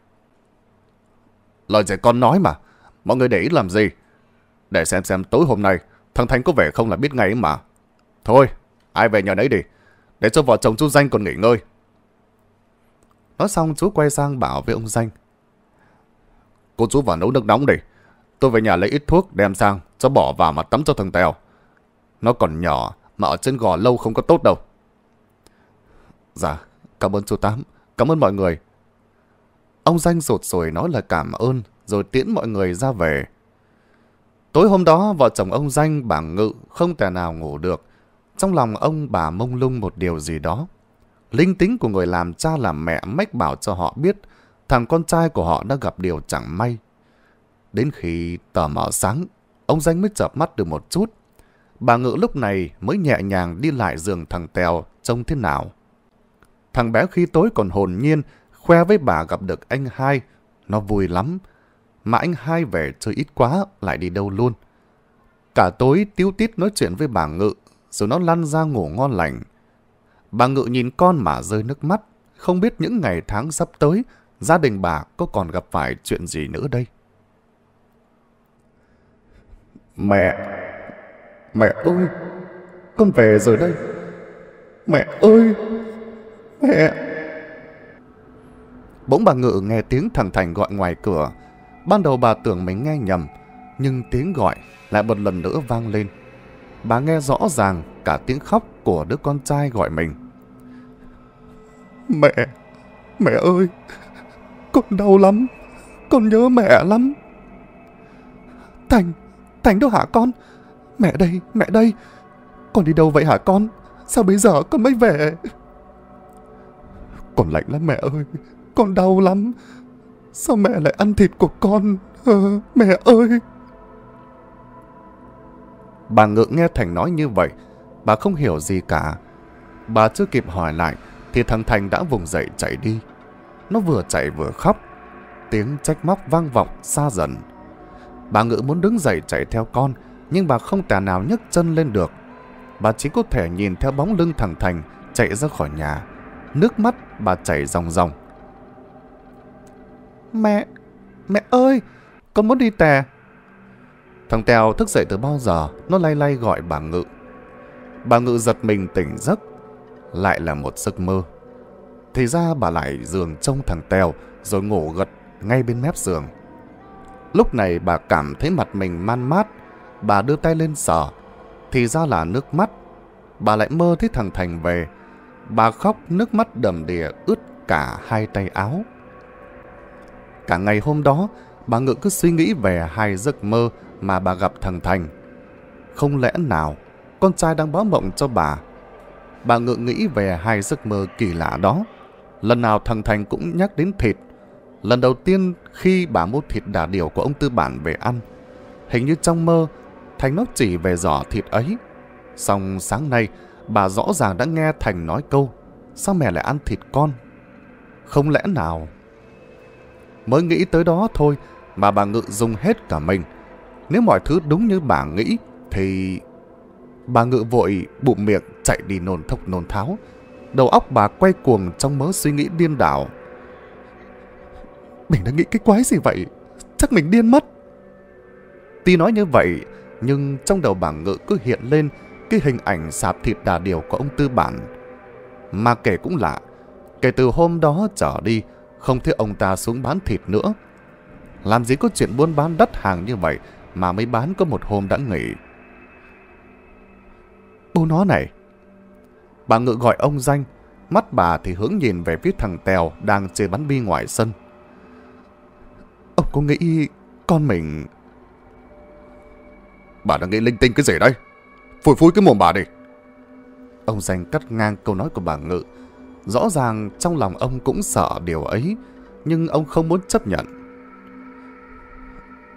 Lời trẻ con nói mà, mọi người để ý làm gì? Để xem xem tối hôm nay, thằng Thanh có vẻ không là biết ngay mà. Thôi, ai về nhà đấy đi, để cho vợ chồng chú Danh còn nghỉ ngơi, Nói xong chú quay sang bảo với ông Danh. Cô chú vào nấu nước nóng đi. Tôi về nhà lấy ít thuốc đem sang, cho bỏ vào mà tắm cho thằng Tèo. Nó còn nhỏ, mà ở trên gò lâu không có tốt đâu. Dạ, cảm ơn chú Tám, cảm ơn mọi người. Ông Danh sụt sùi nói lời cảm ơn, rồi tiễn mọi người ra về. Tối hôm đó, vợ chồng ông Danh, bà Ngự không thể nào ngủ được. Trong lòng ông bà mông lung một điều gì đó. Linh tính của người làm cha làm mẹ mách bảo cho họ biết thằng con trai của họ đã gặp điều chẳng may. Đến khi tờ mờ sáng, ông Danh mới chợp mắt được một chút. Bà Ngự lúc này mới nhẹ nhàng đi lại giường thằng Tèo trông thế nào. Thằng bé khi tối còn hồn nhiên, khoe với bà gặp được anh hai. Nó vui lắm. Mà anh hai về chơi ít quá, lại đi đâu luôn. Cả tối tiêu tít nói chuyện với bà Ngự, rồi nó lăn ra ngủ ngon lành. Bà Ngự nhìn con mà rơi nước mắt, không biết những ngày tháng sắp tới, gia đình bà có còn gặp phải chuyện gì nữa đây. Mẹ! Mẹ ơi! Con về rồi đây! Mẹ ơi! Mẹ! Bỗng bà Ngự nghe tiếng thằng Thành gọi ngoài cửa. Ban đầu bà tưởng mình nghe nhầm, nhưng tiếng gọi lại một lần nữa vang lên. Bà nghe rõ ràng cả tiếng khóc của đứa con trai gọi mình. Mẹ, mẹ ơi, con đau lắm, con nhớ mẹ lắm. Thành, Thành đâu hả con? Mẹ đây, mẹ đây, con đi đâu vậy hả con? Sao bây giờ con mới về? Con lạnh lắm mẹ ơi, con đau lắm. Sao mẹ lại ăn thịt của con? À, mẹ ơi! Bà Ngự nghe Thành nói như vậy bà không hiểu gì cả. Bà chưa kịp hỏi lại thì thằng Thành đã vùng dậy chạy đi. Nó vừa chạy vừa khóc. Tiếng trách móc vang vọng xa dần. Bà Ngự muốn đứng dậy chạy theo con nhưng bà không tài nào nhấc chân lên được. Bà chỉ có thể nhìn theo bóng lưng thằng Thành chạy ra khỏi nhà. Nước mắt bà chảy ròng ròng. Mẹ, mẹ ơi, con muốn đi tè. Thằng Tèo thức dậy từ bao giờ, nó lay lay gọi bà Ngự bà Ngự giật mình tỉnh giấc. Lại là một giấc mơ. Thì ra bà lại giường trông thằng Tèo rồi ngủ gật ngay bên mép giường. Lúc này bà cảm thấy mặt mình man mát. Bà đưa tay lên sờ. Thì ra là nước mắt. Bà lại mơ thấy thằng Thành về. Bà khóc nước mắt đầm đìa ướt cả hai tay áo. Cả ngày hôm đó, bà Ngự cứ suy nghĩ về hai giấc mơ mà bà gặp thằng Thành. Không lẽ nào con trai đang báo mộng cho bà. Bà ngự nghĩ về hai giấc mơ kỳ lạ đó. Lần nào thằng Thành cũng nhắc đến thịt. Lần đầu tiên khi bà mua thịt đà điểu của ông Tư Bản về ăn, hình như trong mơ, Thành nó chỉ về giỏ thịt ấy. Xong sáng nay, bà rõ ràng đã nghe Thành nói câu, sao mẹ lại ăn thịt con? Không lẽ nào? Mới nghĩ tới đó thôi mà bà Ngự dùng hết cả mình. Nếu mọi thứ đúng như bà nghĩ thì bà ngự vội bụng miệng chạy đi nôn thốc nôn tháo. Đầu óc bà quay cuồng trong mớ suy nghĩ điên đảo. Mình đang nghĩ cái quái gì vậy? Chắc mình điên mất. Tuy nói như vậy, nhưng trong đầu bà ngự cứ hiện lên cái hình ảnh sạp thịt đà điều của ông Tư Bản. Mà kể cũng lạ, kể từ hôm đó trở đi, không thấy ông ta xuống bán thịt nữa. Làm gì có chuyện buôn bán đất hàng như vậy mà mới bán có một hôm đã nghỉ. Ô nó này! Bà ngự gọi ông danh, mắt bà thì hướng nhìn về phía thằng Tèo đang chơi bắn bi ngoài sân. Ông có nghĩ con mình... Bà đang nghĩ linh tinh cái gì đây? Phủi phui cái mồm bà đi! Ông danh cắt ngang câu nói của bà ngự. Rõ ràng trong lòng ông cũng sợ điều ấy, nhưng ông không muốn chấp nhận.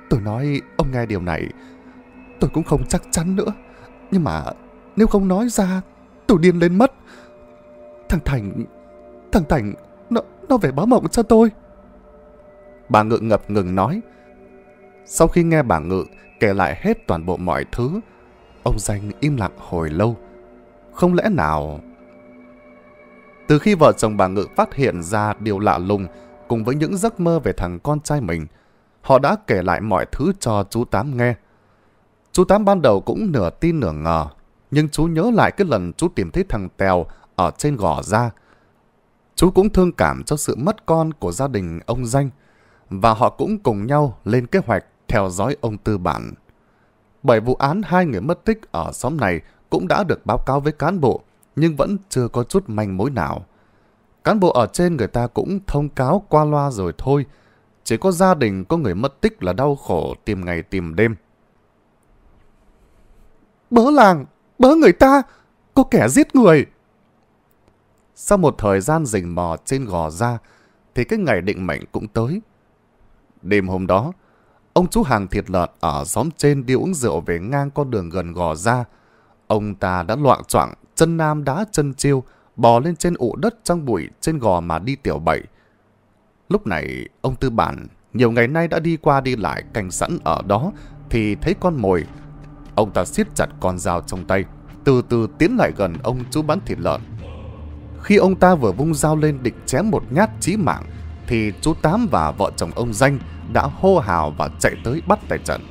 Tôi nói ông nghe điều này, tôi cũng không chắc chắn nữa. Nhưng mà nếu không nói ra, tôi điên lên mất. Thằng Thành, thằng Thành, nó, nó về báo mộng cho tôi. Bà Ngự ngập ngừng nói. Sau khi nghe bà Ngự kể lại hết toàn bộ mọi thứ, ông Danh im lặng hồi lâu. Không lẽ nào... Từ khi vợ chồng bà Ngự phát hiện ra điều lạ lùng cùng với những giấc mơ về thằng con trai mình, họ đã kể lại mọi thứ cho chú Tám nghe. Chú Tám ban đầu cũng nửa tin nửa ngờ, nhưng chú nhớ lại cái lần chú tìm thấy thằng Tèo ở trên gò ra. Chú cũng thương cảm cho sự mất con của gia đình ông Danh, và họ cũng cùng nhau lên kế hoạch theo dõi ông Tư Bản. Bởi vụ án hai người mất tích ở xóm này cũng đã được báo cáo với cán bộ, nhưng vẫn chưa có chút manh mối nào. Cán bộ ở trên người ta cũng thông cáo qua loa rồi thôi, chỉ có gia đình có người mất tích là đau khổ tìm ngày tìm đêm. Bớ làng, bớ người ta, có kẻ giết người. Sau một thời gian rình mò trên gò ra, thì cái ngày định mệnh cũng tới. Đêm hôm đó, ông chú hàng thịt lợn ở xóm trên đi uống rượu về ngang con đường gần gò ra. Ông ta đã loạn choạng chân nam đá chân chiêu, bò lên trên ụ đất trong bụi trên gò mà đi tiểu bậy. Lúc này, ông tư bản nhiều ngày nay đã đi qua đi lại cảnh sẵn ở đó thì thấy con mồi Ông ta siết chặt con dao trong tay, từ từ tiến lại gần ông chú bán thịt lợn. Khi ông ta vừa vung dao lên định chém một nhát chí mạng, thì chú Tám và vợ chồng ông Danh đã hô hào và chạy tới bắt tài trận.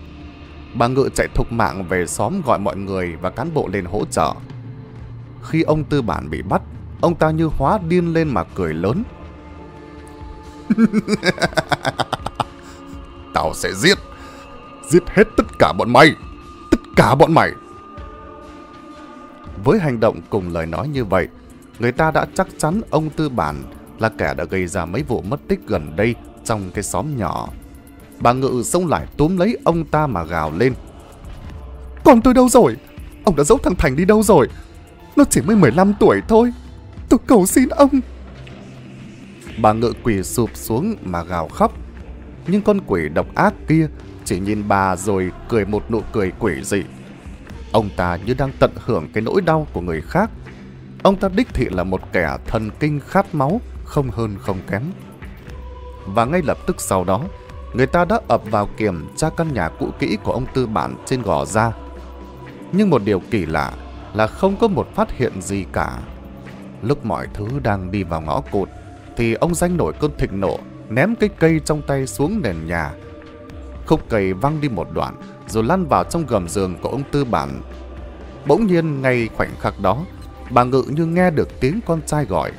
Bà Ngự chạy thục mạng về xóm gọi mọi người và cán bộ lên hỗ trợ. Khi ông Tư Bản bị bắt, ông ta như hóa điên lên mà cười lớn. [laughs] Tao sẽ giết, giết hết tất cả bọn mày cả bọn mày. Với hành động cùng lời nói như vậy, người ta đã chắc chắn ông Tư Bản là kẻ đã gây ra mấy vụ mất tích gần đây trong cái xóm nhỏ. Bà Ngự xông lại túm lấy ông ta mà gào lên. Còn tôi đâu rồi? Ông đã giấu thằng Thành đi đâu rồi? Nó chỉ mới 15 tuổi thôi. Tôi cầu xin ông. Bà Ngự quỳ sụp xuống mà gào khóc. Nhưng con quỷ độc ác kia chỉ nhìn bà rồi cười một nụ cười quỷ dị. Ông ta như đang tận hưởng cái nỗi đau của người khác. Ông ta đích thị là một kẻ thần kinh khát máu, không hơn không kém. Và ngay lập tức sau đó, người ta đã ập vào kiểm tra căn nhà cũ kỹ của ông tư bản trên gò ra. Nhưng một điều kỳ lạ là không có một phát hiện gì cả. Lúc mọi thứ đang đi vào ngõ cụt, thì ông danh nổi cơn thịnh nộ, ném cái cây trong tay xuống nền nhà, Khúc cây văng đi một đoạn rồi lăn vào trong gầm giường của ông Tư Bản. Bỗng nhiên ngay khoảnh khắc đó, bà Ngự như nghe được tiếng con trai gọi.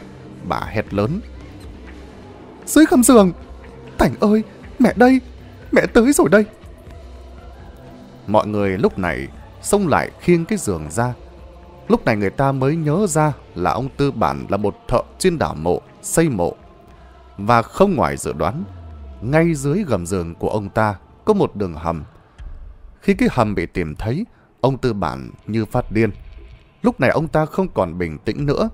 Bà hét lớn. Dưới gầm giường! Thành ơi! Mẹ đây! Mẹ tới rồi đây! Mọi người lúc này xông lại khiêng cái giường ra. Lúc này người ta mới nhớ ra là ông Tư Bản là một thợ chuyên đảo mộ, xây mộ. Và không ngoài dự đoán, ngay dưới gầm giường của ông ta có một đường hầm. Khi cái hầm bị tìm thấy, ông tư bản như phát điên. Lúc này ông ta không còn bình tĩnh nữa.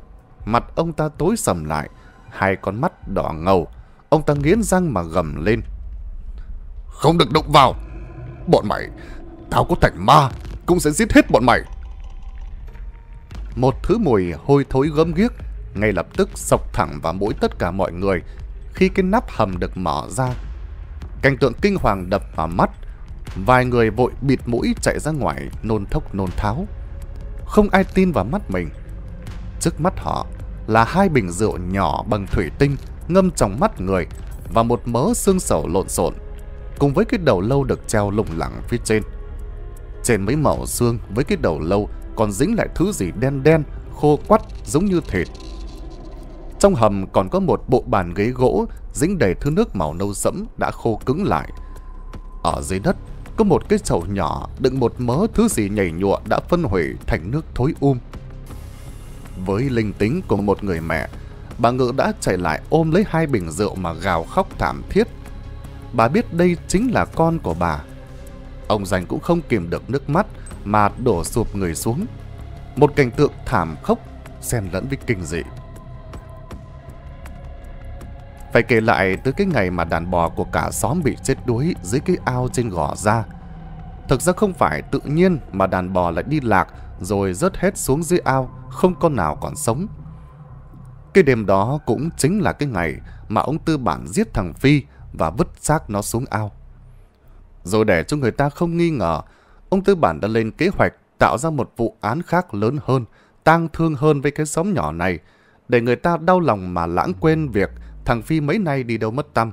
Mặt ông ta tối sầm lại, hai con mắt đỏ ngầu. Ông ta nghiến răng mà gầm lên. Không được động vào! Bọn mày, tao có thành ma, cũng sẽ giết hết bọn mày! Một thứ mùi hôi thối gớm ghiếc ngay lập tức sọc thẳng vào mũi tất cả mọi người khi cái nắp hầm được mở ra Cảnh tượng kinh hoàng đập vào mắt, vài người vội bịt mũi chạy ra ngoài nôn thốc nôn tháo. Không ai tin vào mắt mình. Trước mắt họ là hai bình rượu nhỏ bằng thủy tinh ngâm trong mắt người và một mớ xương sầu lộn xộn cùng với cái đầu lâu được treo lủng lẳng phía trên. Trên mấy mẩu xương với cái đầu lâu còn dính lại thứ gì đen đen, khô quắt giống như thịt trong hầm còn có một bộ bàn ghế gỗ dính đầy thứ nước màu nâu sẫm đã khô cứng lại. Ở dưới đất có một cái chậu nhỏ đựng một mớ thứ gì nhảy nhụa đã phân hủy thành nước thối um. Với linh tính của một người mẹ, bà Ngự đã chạy lại ôm lấy hai bình rượu mà gào khóc thảm thiết. Bà biết đây chính là con của bà. Ông Danh cũng không kìm được nước mắt mà đổ sụp người xuống. Một cảnh tượng thảm khốc xen lẫn với kinh dị. Phải kể lại tới cái ngày mà đàn bò của cả xóm bị chết đuối dưới cái ao trên gò ra. Thực ra không phải tự nhiên mà đàn bò lại đi lạc rồi rớt hết xuống dưới ao, không con nào còn sống. Cái đêm đó cũng chính là cái ngày mà ông Tư Bản giết thằng Phi và vứt xác nó xuống ao. Rồi để cho người ta không nghi ngờ, ông Tư Bản đã lên kế hoạch tạo ra một vụ án khác lớn hơn, tang thương hơn với cái xóm nhỏ này, để người ta đau lòng mà lãng quên việc thằng Phi mấy nay đi đâu mất tâm.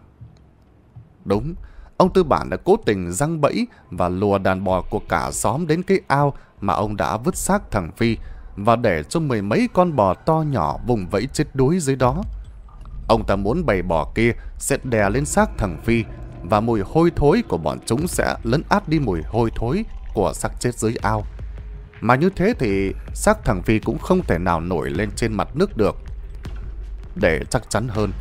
Đúng, ông Tư Bản đã cố tình răng bẫy và lùa đàn bò của cả xóm đến cái ao mà ông đã vứt xác thằng Phi và để cho mười mấy con bò to nhỏ vùng vẫy chết đuối dưới đó. Ông ta muốn bầy bò kia sẽ đè lên xác thằng Phi và mùi hôi thối của bọn chúng sẽ lấn át đi mùi hôi thối của xác chết dưới ao. Mà như thế thì xác thằng Phi cũng không thể nào nổi lên trên mặt nước được. Để chắc chắn hơn,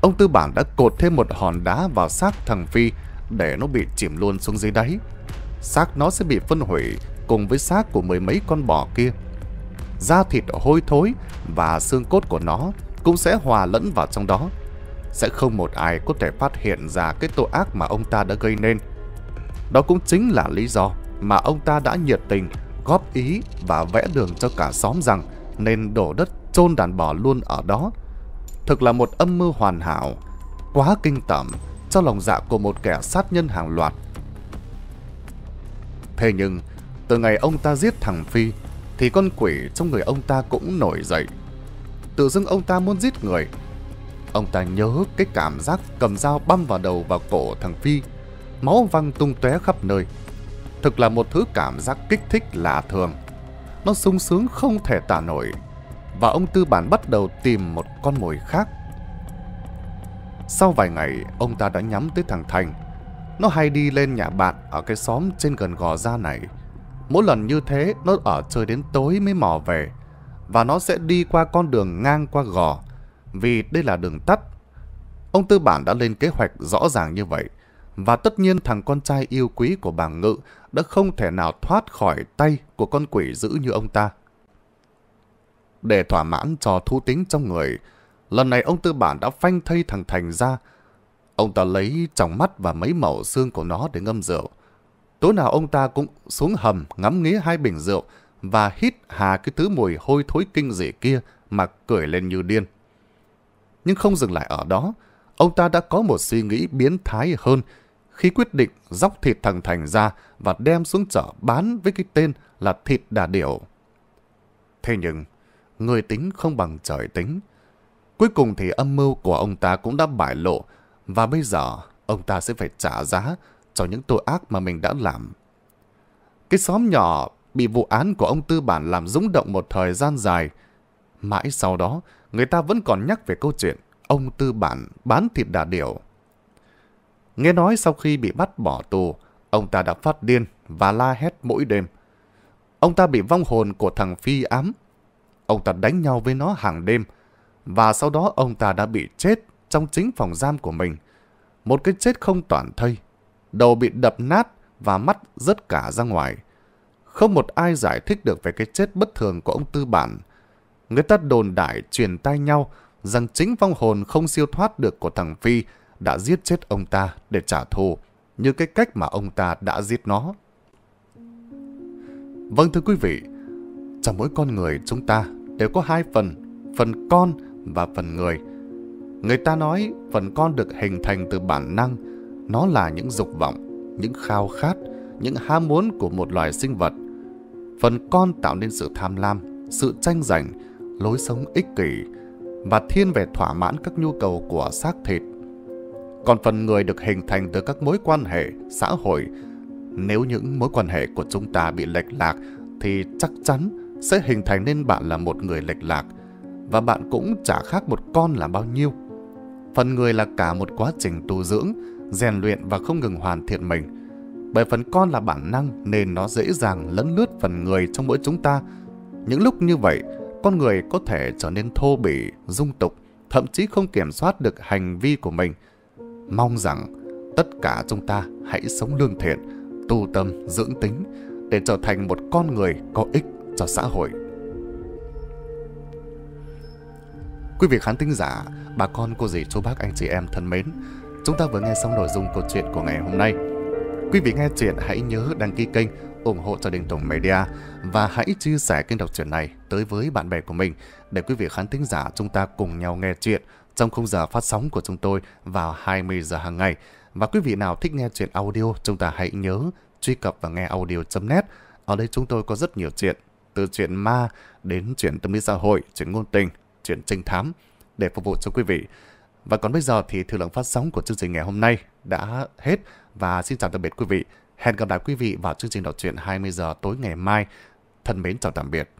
Ông Tư Bản đã cột thêm một hòn đá vào xác thằng Phi để nó bị chìm luôn xuống dưới đáy. Xác nó sẽ bị phân hủy cùng với xác của mười mấy con bò kia. Da thịt hôi thối và xương cốt của nó cũng sẽ hòa lẫn vào trong đó. Sẽ không một ai có thể phát hiện ra cái tội ác mà ông ta đã gây nên. Đó cũng chính là lý do mà ông ta đã nhiệt tình góp ý và vẽ đường cho cả xóm rằng nên đổ đất chôn đàn bò luôn ở đó thực là một âm mưu hoàn hảo, quá kinh tởm cho lòng dạ của một kẻ sát nhân hàng loạt. Thế nhưng, từ ngày ông ta giết thằng Phi, thì con quỷ trong người ông ta cũng nổi dậy. Tự dưng ông ta muốn giết người. Ông ta nhớ cái cảm giác cầm dao băm vào đầu và cổ thằng Phi, máu văng tung tóe khắp nơi. Thực là một thứ cảm giác kích thích lạ thường. Nó sung sướng không thể tả nổi và ông tư bản bắt đầu tìm một con mồi khác. Sau vài ngày, ông ta đã nhắm tới thằng Thành. Nó hay đi lên nhà bạn ở cái xóm trên gần gò ra này. Mỗi lần như thế, nó ở chơi đến tối mới mò về. Và nó sẽ đi qua con đường ngang qua gò, vì đây là đường tắt. Ông tư bản đã lên kế hoạch rõ ràng như vậy. Và tất nhiên thằng con trai yêu quý của bà Ngự đã không thể nào thoát khỏi tay của con quỷ dữ như ông ta để thỏa mãn cho thú tính trong người. Lần này ông tư bản đã phanh thây thằng Thành ra. Ông ta lấy trong mắt và mấy mẩu xương của nó để ngâm rượu. Tối nào ông ta cũng xuống hầm ngắm nghía hai bình rượu và hít hà cái thứ mùi hôi thối kinh dị kia mà cười lên như điên. Nhưng không dừng lại ở đó, ông ta đã có một suy nghĩ biến thái hơn khi quyết định dóc thịt thằng Thành ra và đem xuống chợ bán với cái tên là thịt đà điểu. Thế nhưng, người tính không bằng trời tính. Cuối cùng thì âm mưu của ông ta cũng đã bại lộ, và bây giờ ông ta sẽ phải trả giá cho những tội ác mà mình đã làm. Cái xóm nhỏ bị vụ án của ông Tư Bản làm rúng động một thời gian dài. Mãi sau đó, người ta vẫn còn nhắc về câu chuyện ông Tư Bản bán thịt đà điểu. Nghe nói sau khi bị bắt bỏ tù, ông ta đã phát điên và la hét mỗi đêm. Ông ta bị vong hồn của thằng Phi ám Ông ta đánh nhau với nó hàng đêm, và sau đó ông ta đã bị chết trong chính phòng giam của mình. Một cái chết không toàn thây, đầu bị đập nát và mắt rớt cả ra ngoài. Không một ai giải thích được về cái chết bất thường của ông Tư Bản. Người ta đồn đại truyền tai nhau rằng chính vong hồn không siêu thoát được của thằng Phi đã giết chết ông ta để trả thù, như cái cách mà ông ta đã giết nó. Vâng thưa quý vị, trong mỗi con người chúng ta đều có hai phần, phần con và phần người. Người ta nói phần con được hình thành từ bản năng, nó là những dục vọng, những khao khát, những ham muốn của một loài sinh vật. Phần con tạo nên sự tham lam, sự tranh giành, lối sống ích kỷ và thiên về thỏa mãn các nhu cầu của xác thịt. Còn phần người được hình thành từ các mối quan hệ, xã hội. Nếu những mối quan hệ của chúng ta bị lệch lạc thì chắc chắn sẽ hình thành nên bạn là một người lệch lạc và bạn cũng chả khác một con là bao nhiêu. Phần người là cả một quá trình tu dưỡng, rèn luyện và không ngừng hoàn thiện mình. Bởi phần con là bản năng nên nó dễ dàng lấn lướt phần người trong mỗi chúng ta. Những lúc như vậy, con người có thể trở nên thô bỉ, dung tục, thậm chí không kiểm soát được hành vi của mình. Mong rằng tất cả chúng ta hãy sống lương thiện, tu tâm, dưỡng tính để trở thành một con người có ích cho xã hội. Quý vị khán thính giả, bà con cô dì chú bác anh chị em thân mến, chúng ta vừa nghe xong nội dung câu chuyện của ngày hôm nay. Quý vị nghe chuyện hãy nhớ đăng ký kênh, ủng hộ cho Đình Tổng Media và hãy chia sẻ kênh đọc truyện này tới với bạn bè của mình để quý vị khán thính giả chúng ta cùng nhau nghe chuyện trong khung giờ phát sóng của chúng tôi vào 20 giờ hàng ngày. Và quý vị nào thích nghe chuyện audio, chúng ta hãy nhớ truy cập vào nghe audio.net. Ở đây chúng tôi có rất nhiều chuyện từ chuyện ma đến chuyện tâm lý xã hội, chuyện ngôn tình, chuyện trinh thám để phục vụ cho quý vị. Và còn bây giờ thì thời lượng phát sóng của chương trình ngày hôm nay đã hết và xin chào tạm biệt quý vị. Hẹn gặp lại quý vị vào chương trình đọc truyện 20 giờ tối ngày mai. Thân mến chào tạm biệt.